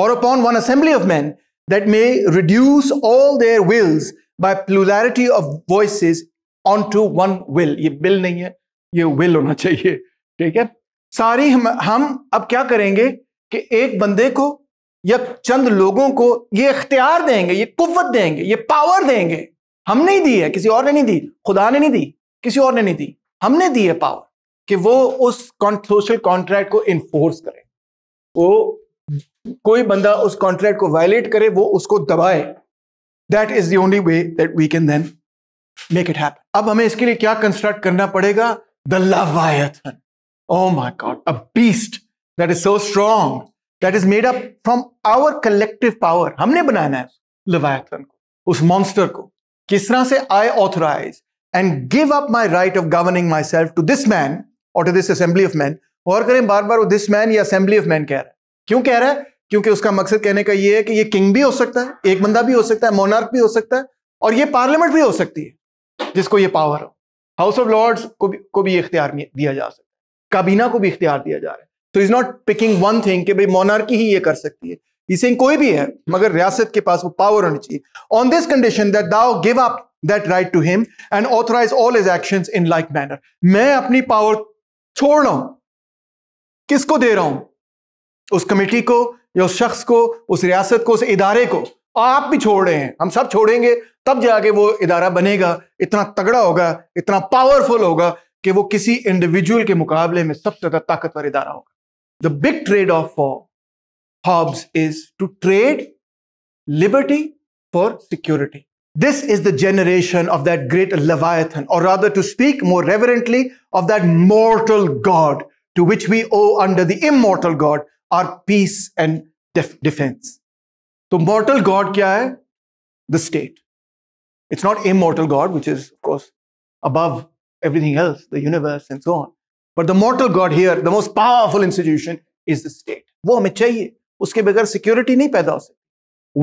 और upon one assembly of man that may reduce all their wills by plurality of voices on to one will ये bill नहीं है ये will होना चाहिए ठीक है सारी हम हम अब क्या करेंगे कि एक बंदे को या चंद लोगों को ये इख्तियार देंगे ये कुत देंगे ये पावर देंगे हम नहीं दी है किसी और ने नहीं दी खुदा ने नहीं दी किसी और ने नहीं दी हमने दी है पावर कि वो उस सोशल कॉन्ट्रैक्ट को इन्फोर्स करे वो कोई बंदा उस कॉन्ट्रैक्ट को वायलेट करे वो उसको दबाए that is the way that we can then make it happen अब हमें इसके लिए क्या कंस्ट्रक्ट करना पड़ेगा the leviathan Oh my God, a beast that is so strong, that is made up from our collective power. humne banana है Leviathan ko us monster ko kis tarah se I authorize and give up my right of governing myself to this man or to this assembly of men. aur kare bar bar this man ya assembly of men keh raha रहा है क्यों कह रहा है क्योंकि उसका मकसद कहने का ये है कि ये किंग भी हो सकता है एक बंदा भी हो सकता है मोनार्क भी हो सकता है और ये पार्लियामेंट भी हो सकती है जिसको ये पावर हो हाउस ऑफ लॉर्ड्स को भी को भी ये इख्तियार दिया जा सकता है काबीना को भी इख्तियार दिया जा रहा है तो is not picking one thing कि भाई मोनार्की ही ये कर सकती है इसे कोई भी है मगर रियासत के पास वो पावर होनी चाहिए on this condition that thou give up that right to him and authorise all his action in like manner मैं अपनी पावर छोड़ रहा हूं किसको दे रहा हूं उस कमेटी को या उस शख्स को उस रियासत को उस इदारे को आप भी छोड़ रहे हैं हम सब छोड़ेंगे तब जाके वो इदारा बनेगा इतना तगड़ा होगा इतना पावरफुल होगा कि वो किसी इंडिविजुअल के मुकाबले में सबसे ज्यादा ताकतवर इदारा होगा the big trade off for Hobbes is to trade liberty for security this is the generation of that great leviathan और rather to speak more reverently of that mortal god to which we owe under the immortal God our peace and defence तो mortal god क्या है the state it's not immortal God which is course above everything else, the universe, and so on. But the mortal God here, the most powerful institution, is the state. वो हमें चाहिए उसके बगैर security नहीं पैदा हो सकती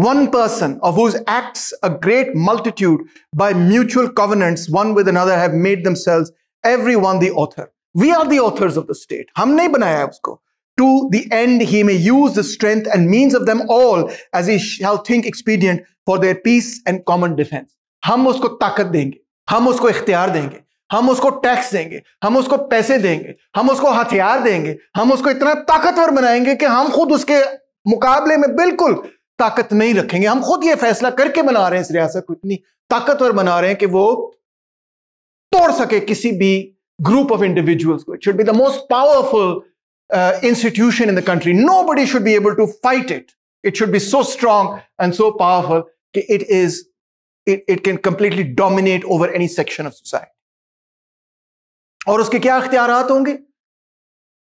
one person of whose acts a great multitude by mutual covenants one with another have made themselves everyone the author we are the authors of the state हमने बनाया है उसको to the end he may use the strength and means of them all as he shall think expedient for their peace and common defense हम उसको ताकत देंगे हम उसको इख्तियार देंगे हम उसको टैक्स देंगे हम उसको पैसे देंगे हम उसको हथियार देंगे हम उसको इतना ताकतवर बनाएंगे कि हम खुद उसके मुकाबले में बिल्कुल ताकत नहीं रखेंगे हम खुद ये फैसला करके बना रहे हैं इस रियासत को इतनी ताकतवर बना रहे हैं कि वो तोड़ सके किसी भी ग्रुप ऑफ इंडिविजुअल्स को it should be the most powerful institution in the country nobody should be able to fight it it should be so strong and so powerful कि it is it it can completely dominate over any section of society और उसके क्या अख्तियार होंगे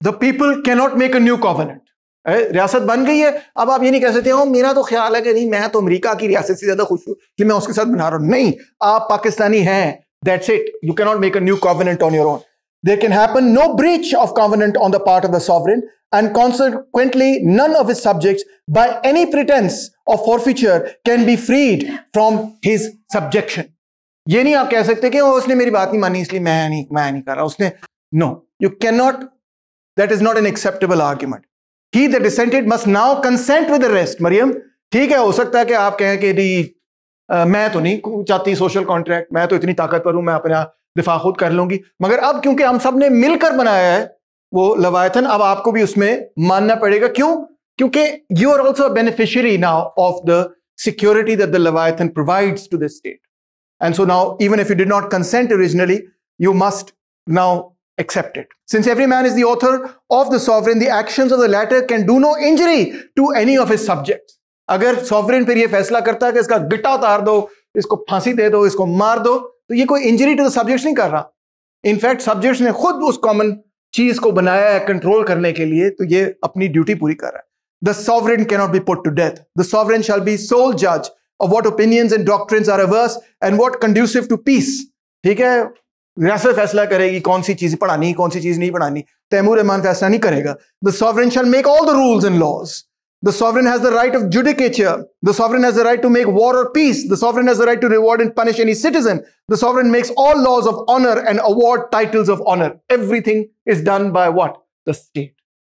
the people cannot make a new covenant रियासत बन गई है अब आप ये नहीं कह सकते हो मेरा तो ख्याल है कि नहीं मैं तो अमेरिका की रियासत से ज्यादा खुश हूं कि मैं उसके साथ बना रहा हूं नहीं आप पाकिस्तानी हैं that's it you cannot make a new covenant on your own they can happen no breach of covenant on the part of the sovereign and none of of subject subjects any any of for future can be freed from his subjection ये नहीं आप कह सकते कि उसने मेरी बात नहीं मानी इसलिए मैं नहीं मैं नहीं कर रहा उसने no you can not that is not an acceptable argument he the dissented must now consent with rest Maryam ठीक है हो सकता है कि आप कहें कि नहीं मैं तो नहीं चाहती सोशल कॉन्ट्रैक्ट मैं तो इतनी ताकतवर हूं मैं अपना दिफा खुद कर लूंगी मगर अब क्योंकि हम सब ने मिलकर बनाया है वो लवायथन अब आपको भी उसमें मानना पड़ेगा क्यों क्योंकि you are also beneficiary now of the security that the leviathan provides to the state And so now, even if you did not consent originally, you must now accept it. Since every man is the author of the sovereign, the actions of the latter can do no injury to any of his subjects. अगर sovereign पर ये फैसला करता है कि इसका गिट्टा उतार दो, इसको फांसी दे दो, इसको मार दो, तो ये injury to the subjects नहीं कर In fact, subjects ने खुद उस common चीज को बनाया है control करने के लिए, तो ये अपनी duty पूरी The sovereign cannot be put to death. The sovereign shall be sole judge of what opinions and doctrines are averse and what conducive to peace ठीक है रियासत फैसला करेगी कौन सी चीज पढ़ानी कौन सी चीज नहीं पढ़ानी तैमूर रहमान फैसला नहीं करेगा the sovereign shall make all the rules The sovereign has the right of judicature. The sovereign has the right to make war or peace. The sovereign has the right to reward and punish any citizen. The sovereign makes all laws of honor and award titles of honor. Everything is done by what? The state.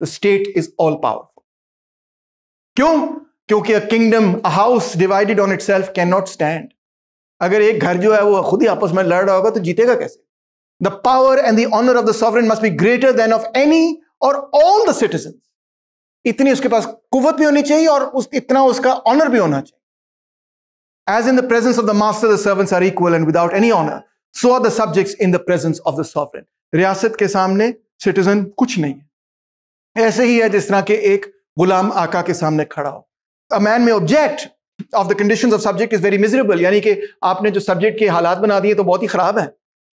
The state is all powerful. Kyun? क्योंकि a kingdom a house divided on itself can not stand अगर एक घर जो है वो खुद ही आपस में लड़ रहा होगा तो जीतेगा कैसे the power and the honour of the sovereign must be greater than of any और ऑल द सिटीजन इतनी उसके पास कुवत भी होनी चाहिए और उस, इतना उसका ऑनर भी होना चाहिए as in the presence of the master the servants are equal and without any honour so are the subjects in the presence of the sovereign रियासत के सामने सिटीजन कुछ नहीं है ऐसे ही है जिस तरह के एक गुलाम आका के सामने खड़ा हो a man may object of the condition of subject is very miserable यानी कि आपने जो सब्जेक्ट के हालात बना दिए तो बहुत ही खराब है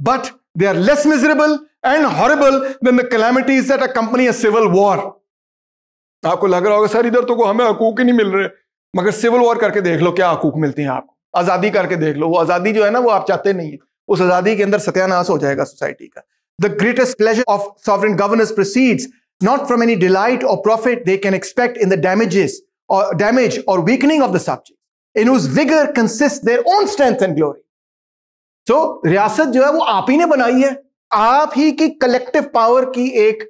but they are less miserable and horrible than the calamities that accompany a civil war आपको लग रहा होगा सर इधर तो को हमें हकूक ही नहीं मिल रहे मगर सिविल वॉर करके देख लो क्या हकूक मिलते हैं आपको आजादी करके देख लो वो आजादी जो है ना वो आप चाहते नहीं है उस आजादी के अंदर सत्यानाश हो जाएगा सोसाइटी का the greatest pleasure of sovereign governance proceeds not from any delight और profit they can expect in the damages or damage or weakening of the subjects, in whose vigor consists their own strength and glory. So, रियासत जो है वो आप ही ने बनाई है आप ही की कलेक्टिव पावर की एक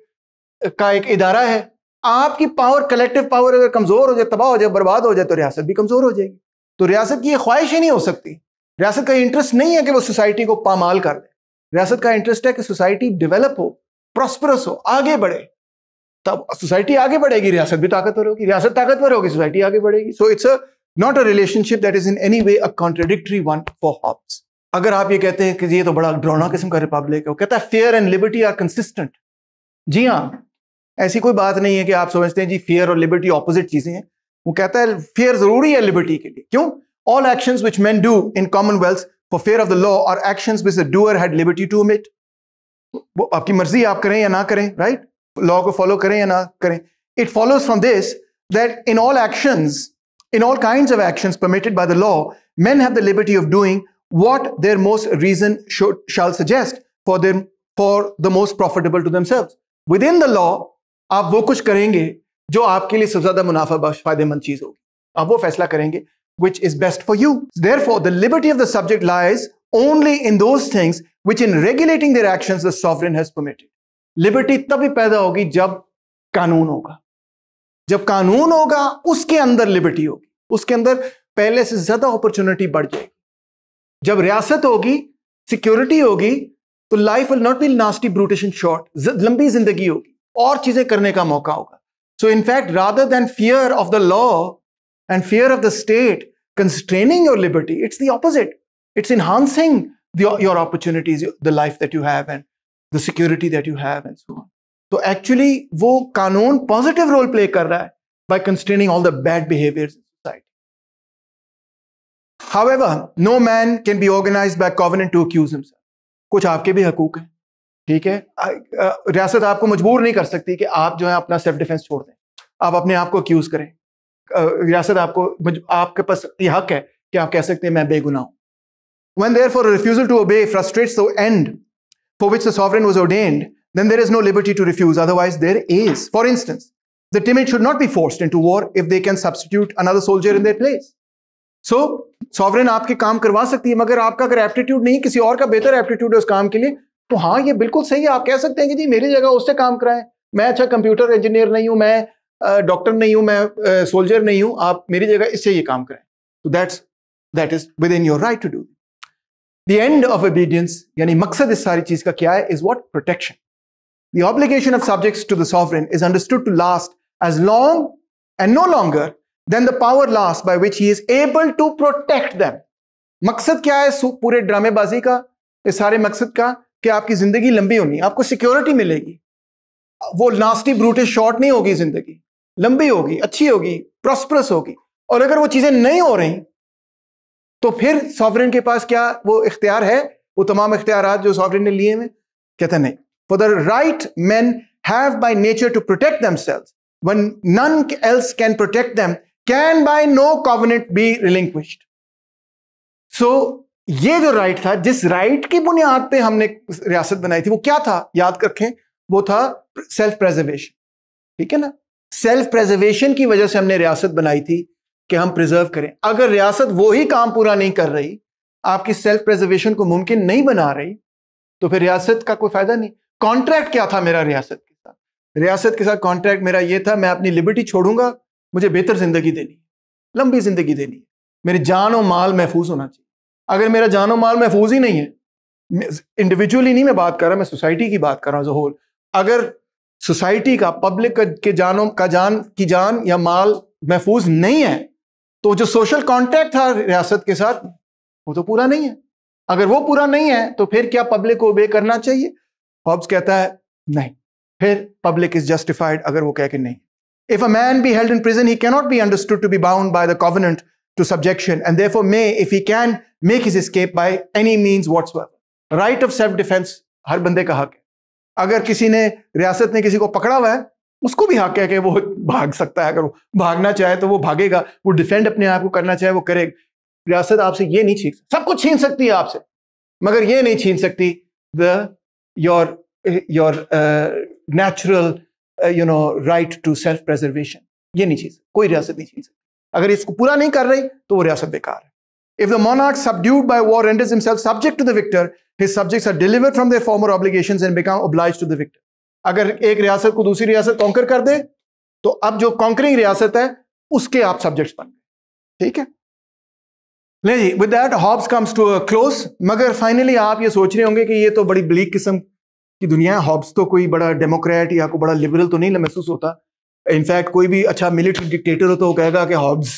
का एक इदारा है आपकी पावर कलेक्टिव पावर अगर कमजोर हो जाए तबाह हो जाए बर्बाद हो जाए तो रियासत भी कमजोर हो जाएगी तो रियासत की ये ख्वाहिश ही नहीं हो सकती रियासत का इंटरेस्ट नहीं है कि वो सोसाइटी को पामाल कर दे रियासत का इंटरेस्ट है कि सोसाइटी डेवलप हो प्रॉस्परस हो आगे बढ़े तब सोसाइटी आगे बढ़ेगी रियासत भी ताकतवर होगी रियासत ताकतवर होगी सोसाइटी आगे बढ़ेगी so it's not a relationship that is in any way a contradictory one for Hobbes अगर आप ये कहते हैं कि ये तो बड़ा ड्रोना किस्म का रिपब्लिक है वो कहता है fear and liberty are consistent जी हाँ ऐसी कोई बात नहीं है कि आप समझते हैं जी फेयर और लिबर्टी ऑपोजिट चीजें हैं वो कहता है फेयर जरूरी है लिबर्टी के लिए क्यों all action which man do in commonwealth for fear of the law और action which doer had liberty to omit वो आपकी मर्जी आप करें या ना करें राइट right? लॉ को फॉलो करें या ना करें it follows from this that in all actions in all kind of actions permitted by the law men have the liberty of doing what their most reason shall suggest for them for the most profitable to themselves within the law आप वो कुछ करेंगे जो आपके लिए सबसे ज्यादा मुनाफा बख्श फायदेमंद चीज होगी आप वो फैसला करेंगे which is best for you therefore the liberty of the subject lies only in those things which in regulating their actions the sovereign has permitted liberty तभी पैदा होगी जब कानून होगा जब कानून होगा उसके अंदर लिबर्टी होगी उसके अंदर पहले से ज्यादा अपॉर्चुनिटी बढ़ जाएगी जब रियासत होगी सिक्योरिटी होगी तो life will not be nasty brutish short लंबी जिंदगी होगी और चीजें करने का मौका होगा so in fact rather than fear of the law and fear of the state constraining your liberty it's the opposite it's enhancing your opportunities the life that you have and the security that you have and so on तो actually वो कानून positive role play कर रहा है by constraining all the bad behaviour society however no man can be organise by covenant to accuse himself कुछ आपके भी हकूक हैं ठीक है रियासत आपको मजबूर नहीं कर सकती कि आप जो है अपना सेल्फ डिफेंस छोड़ दें आप अपने आप को अक्यूज करें रियासत आपको आपके पास ये हक है कि आप कह सकते हैं मैं बेगुनाह हूं when there for refusal to obey frustrates the end for which the sovereign was ordained, then there is no liberty to refuse, otherwise, there is. For instance, the timid should not be forced into war if they can substitute another soldier in their place. So sovereign आपके काम करवा सकती है मगर आपका अगर aptitude नहीं किसी और का बेहतर एप्टीट्यूड है उस काम के लिए तो हाँ ये बिल्कुल सही है आप कह सकते हैं कि जी मेरी जगह उससे काम कराएं मैं अच्छा कंप्यूटर इंजीनियर नहीं हूं मैं डॉक्टर नहीं हूं मैं सोल्जर नहीं हूं आप मेरी जगह इससे ये काम कराएं तो that's that is within your right to do the end of obedience यानी मकसद इस सारी चीज का क्या है is what protection the obligation of subjects to the sovereign is understood to last as long and no longer than the power last by which he is able to protect them मकसद क्या है पूरे ड्रामेबाजी का इस सारे मकसद का कि आपकी जिंदगी लंबी होनी आपको सिक्योरिटी मिलेगी वो नास्टी ब्रूटिश शॉर्ट नहीं होगी जिंदगी लंबी होगी अच्छी होगी प्रॉस्परस होगी और अगर वो चीजें नहीं हो रही तो फिर सॉवरन के पास क्या वो इख्तियार है वो तमाम इख्तियार जो सॉवरन ने लिए हुए कहते नहीं for the right man have by nature to protect themselves when none else can protect them can by no covenant be relinquished so ये जो राइट था जिस राइट की बुनियाद पे हमने रियासत बनाई थी वो क्या था याद रखें वो था सेल्फ प्रेजर्वेशन ठीक है ना सेल्फ प्रेजर्वेशन की वजह से हमने रियासत बनाई थी कि हम प्रिजर्व करें अगर रियासत वो ही काम पूरा नहीं कर रही आपकी सेल्फ प्रिजर्वेशन को मुमकिन नहीं बना रही तो फिर रियासत का कोई फायदा नहीं कॉन्ट्रैक्ट क्या था मेरा रियासत के साथ रियासत के साथ कॉन्ट्रैक्ट मेरा ये था मैं अपनी लिबर्टी छोड़ूंगा मुझे बेहतर जिंदगी देनी लंबी जिंदगी देनी मेरी जान और माल महफूज होना चाहिए अगर मेरा जान और माल महफूज ही नहीं है इंडिविजुअली नहीं मैं बात कर रहा मैं सोसाइटी की बात कर रहा हूँ एज होल अगर सोसाइटी का पब्लिक के जानों का जान की जान या माल महफूज नहीं है तो जो सोशल कॉन्टैक्ट था रियासत के साथ वो तो पूरा नहीं है अगर वो पूरा नहीं है तो फिर क्या पब्लिक को ओबे करना चाहिए हॉब्स कहता है नहीं फिर पब्लिक इज जस्टिफाइड अगर वो कह के नहीं if a man be held in prison he cannot be understood to be bound by the covenant to subjection and therefore may if he can make his escape by any means what's right of self defence हर बंदे का हक है अगर किसी ने रियासत ने किसी को पकड़ा हुआ है उसको भी हक है कि वो भाग सकता है अगर वो भागना चाहे तो वो भागेगा वो डिफेंड अपने आप को करना चाहे वो करेगा रियासत आपसे ये नहीं छीन सब कुछ छीन सकती है आपसे मगर ये नहीं छीन सकती the your your natural you know right to self preservation ये नहीं चीज कोई रियासत नहीं चीज अगर इसको पूरा नहीं कर रही तो वो रियासत बेकार है if the monarch subdued by war and subject to the victor his subjects are delivered from the former obligation and become obliged to the victor अगर एक रियासत को दूसरी रियासत कॉन्कर कर दे तो अब जो कॉन्करिंग रियासत है उसके आप सब्जेक्ट्स बन गए ठीक है नहीं जी with that Hobbes comes to close मगर फाइनली आप ये सोच रहे होंगे कि ये तो बड़ी ब्लीक किस्म की दुनिया है हॉब्स तो कोई बड़ा डेमोक्रेट या कोई बड़ा लिबरल तो नहीं महसूस होता इनफैक्ट कोई भी अच्छा मिलिट्री डिक्टेटर हो तो कहेगा कि Hobbes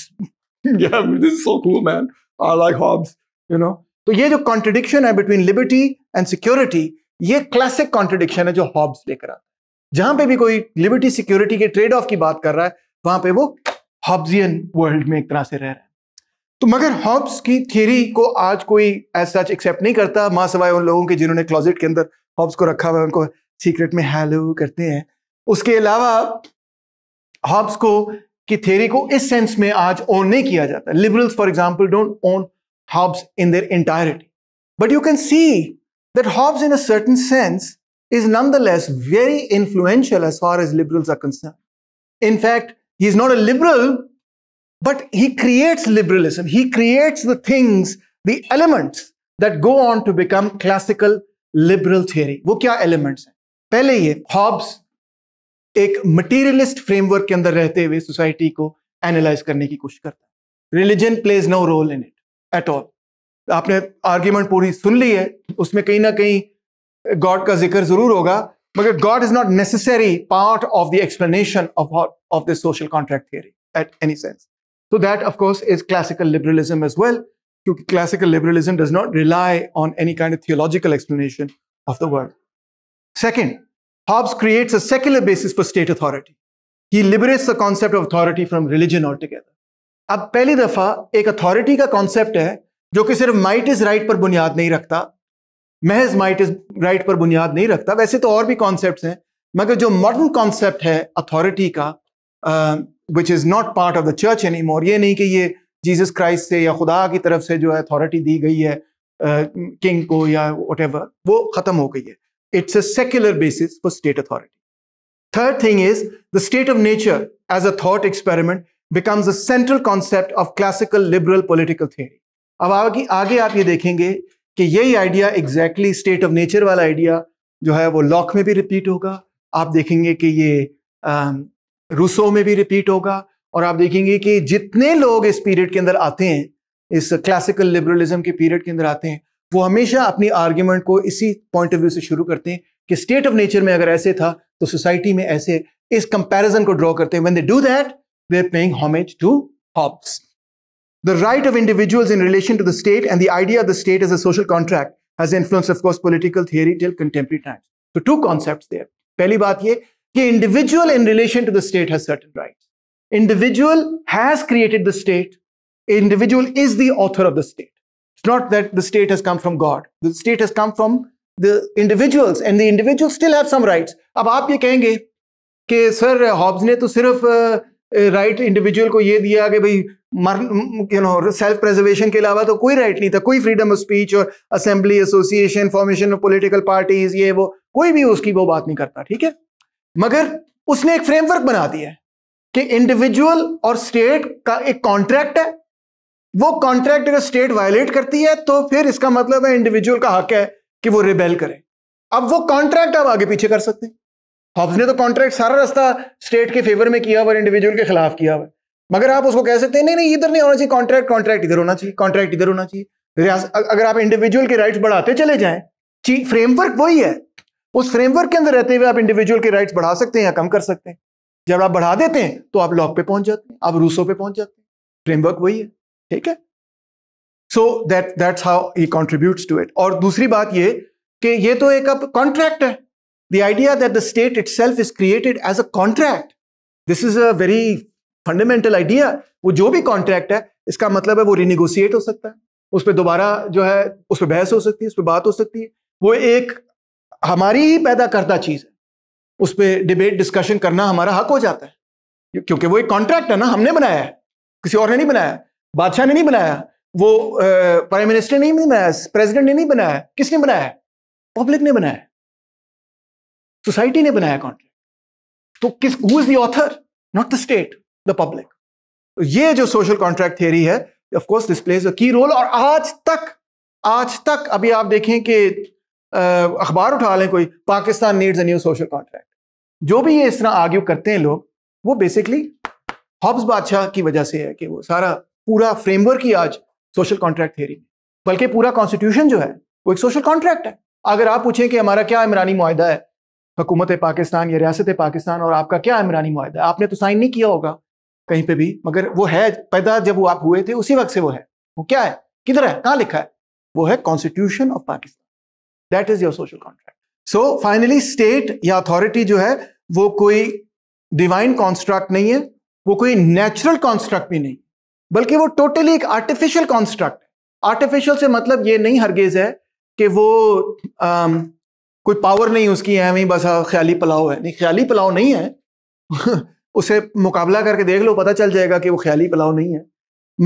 man I like Hobbes you know तो ये जो कॉन्ट्रडिक्शन है बिटवीन लिबर्टी एंड सिक्योरिटी ये क्लासिक कॉन्ट्रडिक्शन है जो हॉब्स लेकर आता है जहां पे भी कोई लिबर्टी सिक्योरिटी के ट्रेड ऑफ की बात कर रहा है वहां पे वो हॉब्जियन वर्ल्ड में एक तरह से रह रहा है तो मगर हॉब्स की थियरी को आज कोई एज सच एक्सेप्ट नहीं करता मां सवाए उन लोगों के जिन्होंने क्लॉजेट के अंदर हॉब्स को रखा हुआ है उनको सीक्रेट में हैलो करते हैं उसके अलावा हॉब्स को की थियरी को इस सेंस में आज ओन नहीं किया जाता liberals for example don't own Hobbes in their entirety but you can see that Hobbes, in a certain sense, is nonetheless very influential as far as liberals are concerned. In fact, he's not a liberal, but he creates liberalism. He creates the things, the elements that go on to become classical liberal theory. वो क्या elements First, Hobbes एक materialist framework के अंदर रहते हुए society को analyze करने की कोशिश करता है. Religion plays no role in it at all. आपने आर्ग्यूमेंट पूरी सुन ली है उसमें कहीं ना कहीं गॉड का जिक्र जरूर होगा मगर God is not necessary part of the explanation of of the social contract theory at any sense so that of course is classical liberalism as well क्योंकि classical liberalism does not rely on any kind of theological explanation of the world second Hobbes creates a secular basis for state authority he liberates the concept of authority from religion all together अब पहली दफा एक authority का concept है जो कि सिर्फ might is right पर बुनियाद नहीं रखता महज माइट इज राइट पर बुनियाद नहीं रखता वैसे तो और भी कॉन्सेप्ट हैं मगर जो मॉडर्न कॉन्सेप्ट है अथॉरिटी का which is not part of the church any more ये नहीं कि ये जीसस क्राइस्ट से या खुदा की तरफ से जो है अथॉरिटी दी गई है किंग uh, को या वट वो खत्म हो गई है it's a secular basis for state authority third thing is the state of nature as a thought experiment becomes a central concept of classical liberal political theory. अब आगे आगे आप ये देखेंगे कि यही idea exactly state of nature वाला idea जो है वो लॉक में भी रिपीट होगा आप देखेंगे कि ये रूसो में भी रिपीट होगा और आप देखेंगे कि जितने लोग इस पीरियड के अंदर आते हैं इस क्लासिकल लिबरलिज्म के पीरियड के अंदर आते हैं वो हमेशा अपनी आर्ग्यूमेंट को इसी पॉइंट ऑफ व्यू से शुरू करते हैं कि स्टेट ऑफ नेचर में अगर ऐसे था तो सोसाइटी में ऐसे इस कंपैरिजन को ड्रॉ करते हैं when they do that they are paying homage to Hobbes The right of individuals in relation to the state and the idea of the state as a social contract has influenced, of course, political theory till contemporary times. So two concepts there. पहली the individual in relation to the state has certain rights. Individual has created the state. Individual is the author of the state. It's not that the state has come from God. The state has come from the individuals and the individuals still have some rights. अब आप ये कहेंगे कि Sir Hobbes ने तो सिर्फ uh, right individual को ये दिया कि भाई मर यू नो सेल्फ प्रेजर्वेशन के अलावा तो कोई राइट नहीं था कोई फ्रीडम ऑफ स्पीच और assembly association formation of political parties ये वो कोई भी उसकी वो बात नहीं करता ठीक है मगर उसने एक फ्रेमवर्क बना दिया है कि इंडिविजुअल और स्टेट का एक कॉन्ट्रैक्ट है वो कॉन्ट्रैक्ट अगर स्टेट वायलेट करती है तो फिर इसका मतलब है इंडिविजुअल का हक है कि वो रिबेल करे अब वो कॉन्ट्रैक्ट आप आगे पीछे कर सकते हैं हब्स ने तो कॉन्ट्रैक्ट सारा रास्ता स्टेट के फेवर में किया हुआ इंडिविजुअल के खिलाफ किया हुआ मगर आप उसको कह सकते हैं नहीं नहीं इधर नहीं होना चाहिए कॉन्ट्रैक्ट कॉन्ट्रैक्ट इधर होना चाहिए कॉन्ट्रैक्ट इधर होना चाहिए अगर आप इंडिविजुअल के राइट्स बढ़ाते चले जाएं फ्रेमवर्क वही है उस फ्रेमवर्क के अंदर रहते हुए आप इंडिविजुअल के राइट्स बढ़ा सकते हैं या कम कर सकते हैं जब आप बढ़ा देते हैं तो आप लॉक पे पहुंच जाते हैं आप रूसो पे पहुंच जाते हैं फ्रेमवर्क वही है ठीक है so that that's how he contribute to it और दूसरी बात ये कि ये तो एक अब कॉन्ट्रैक्ट है the idea that the state itself is created as a contract this is a very fundamental idea वो जो भी कॉन्ट्रैक्ट है इसका मतलब है वो रिनिगोशिएट हो सकता है उस पर दोबारा जो है उस पर बहस हो सकती है उस पर बात हो सकती है वो एक हमारी ही पैदा करता चीज़ है उस पर डिबेट डिस्कशन करना हमारा हक हो जाता है क्योंकि वो एक कॉन्ट्रैक्ट है ना हमने बनाया है किसी और ने नहीं बनाया बादशाह ने नहीं बनाया वो प्राइम मिनिस्टर ने नहीं बनाया प्रेसिडेंट ने नहीं बनाया किसने बनाया पब्लिक ने बनाया सोसाइटी ने बनाया कॉन्ट्रैक्ट तो किस who is the author not the state the public तो ये जो सोशल कॉन्ट्रैक्ट थियरी है of course this plays a key role और आज तक आज तक अभी आप देखें कि अखबार उठा लें कोई Pakistan needs a new social contract जो भी ये इस तरह आर्ग्यू करते हैं लोग वो बेसिकली हॉब्स बादशाह की वजह से है कि वो सारा पूरा फ्रेमवर्क ही आज सोशल कॉन्ट्रैक्ट थियरी बल्कि पूरा कॉन्स्टिट्यूशन जो है वो एक सोशल कॉन्ट्रैक्ट है अगर आप पूछें कि हमारा क्या इमरानी माहा है हुकूमत पाकिस्तान या रियासत पाकिस्तान और आपका क्या इमरानी माहा आपने तो साइन नहीं किया होगा कहीं पे भी मगर वो है पैदा जब वो आप हुए थे उसी वक्त से वो है वो क्या है किधर है कहाँ लिखा है वो है constitution of Pakistan that is your social contract so finally state या अथॉरिटी जो है वो कोई डिवाइन कॉन्स्ट्रक्ट नहीं है वो कोई नेचुरल कॉन्स्ट्रक्ट भी नहीं बल्कि वो टोटली एक आर्टिफिशियल कॉन्स्ट्रक्ट आर्टिफिशियल से मतलब ये नहीं हरगेज है कि वो um, कोई पावर नहीं उसकी है वहीं बस ख्याली पलाव है नहीं ख्याली पुलाव नहीं है उसे मुकाबला करके देख लो पता चल जाएगा कि वो ख्याली पुलाव नहीं है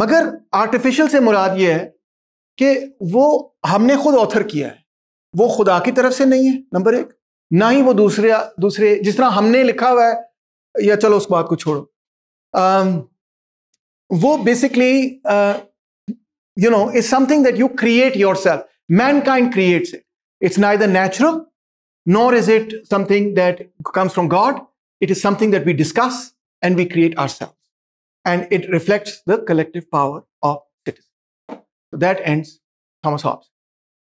मगर आर्टिफिशियल से मुराद ये है कि वो हमने खुद ऑथर किया है वो खुदा की तरफ से नहीं है नंबर एक ना ही वो दूसरे दूसरे जिस तरह हमने लिखा हुआ है या चलो उस बात को छोड़ो आ, वो basically you know is something that you create yourself mankind creates it it's ना the natural nor is it something that comes from God. It is something that we discuss and we create ourselves. And it reflects the collective power of citizens. So that ends Thomas Hobbes.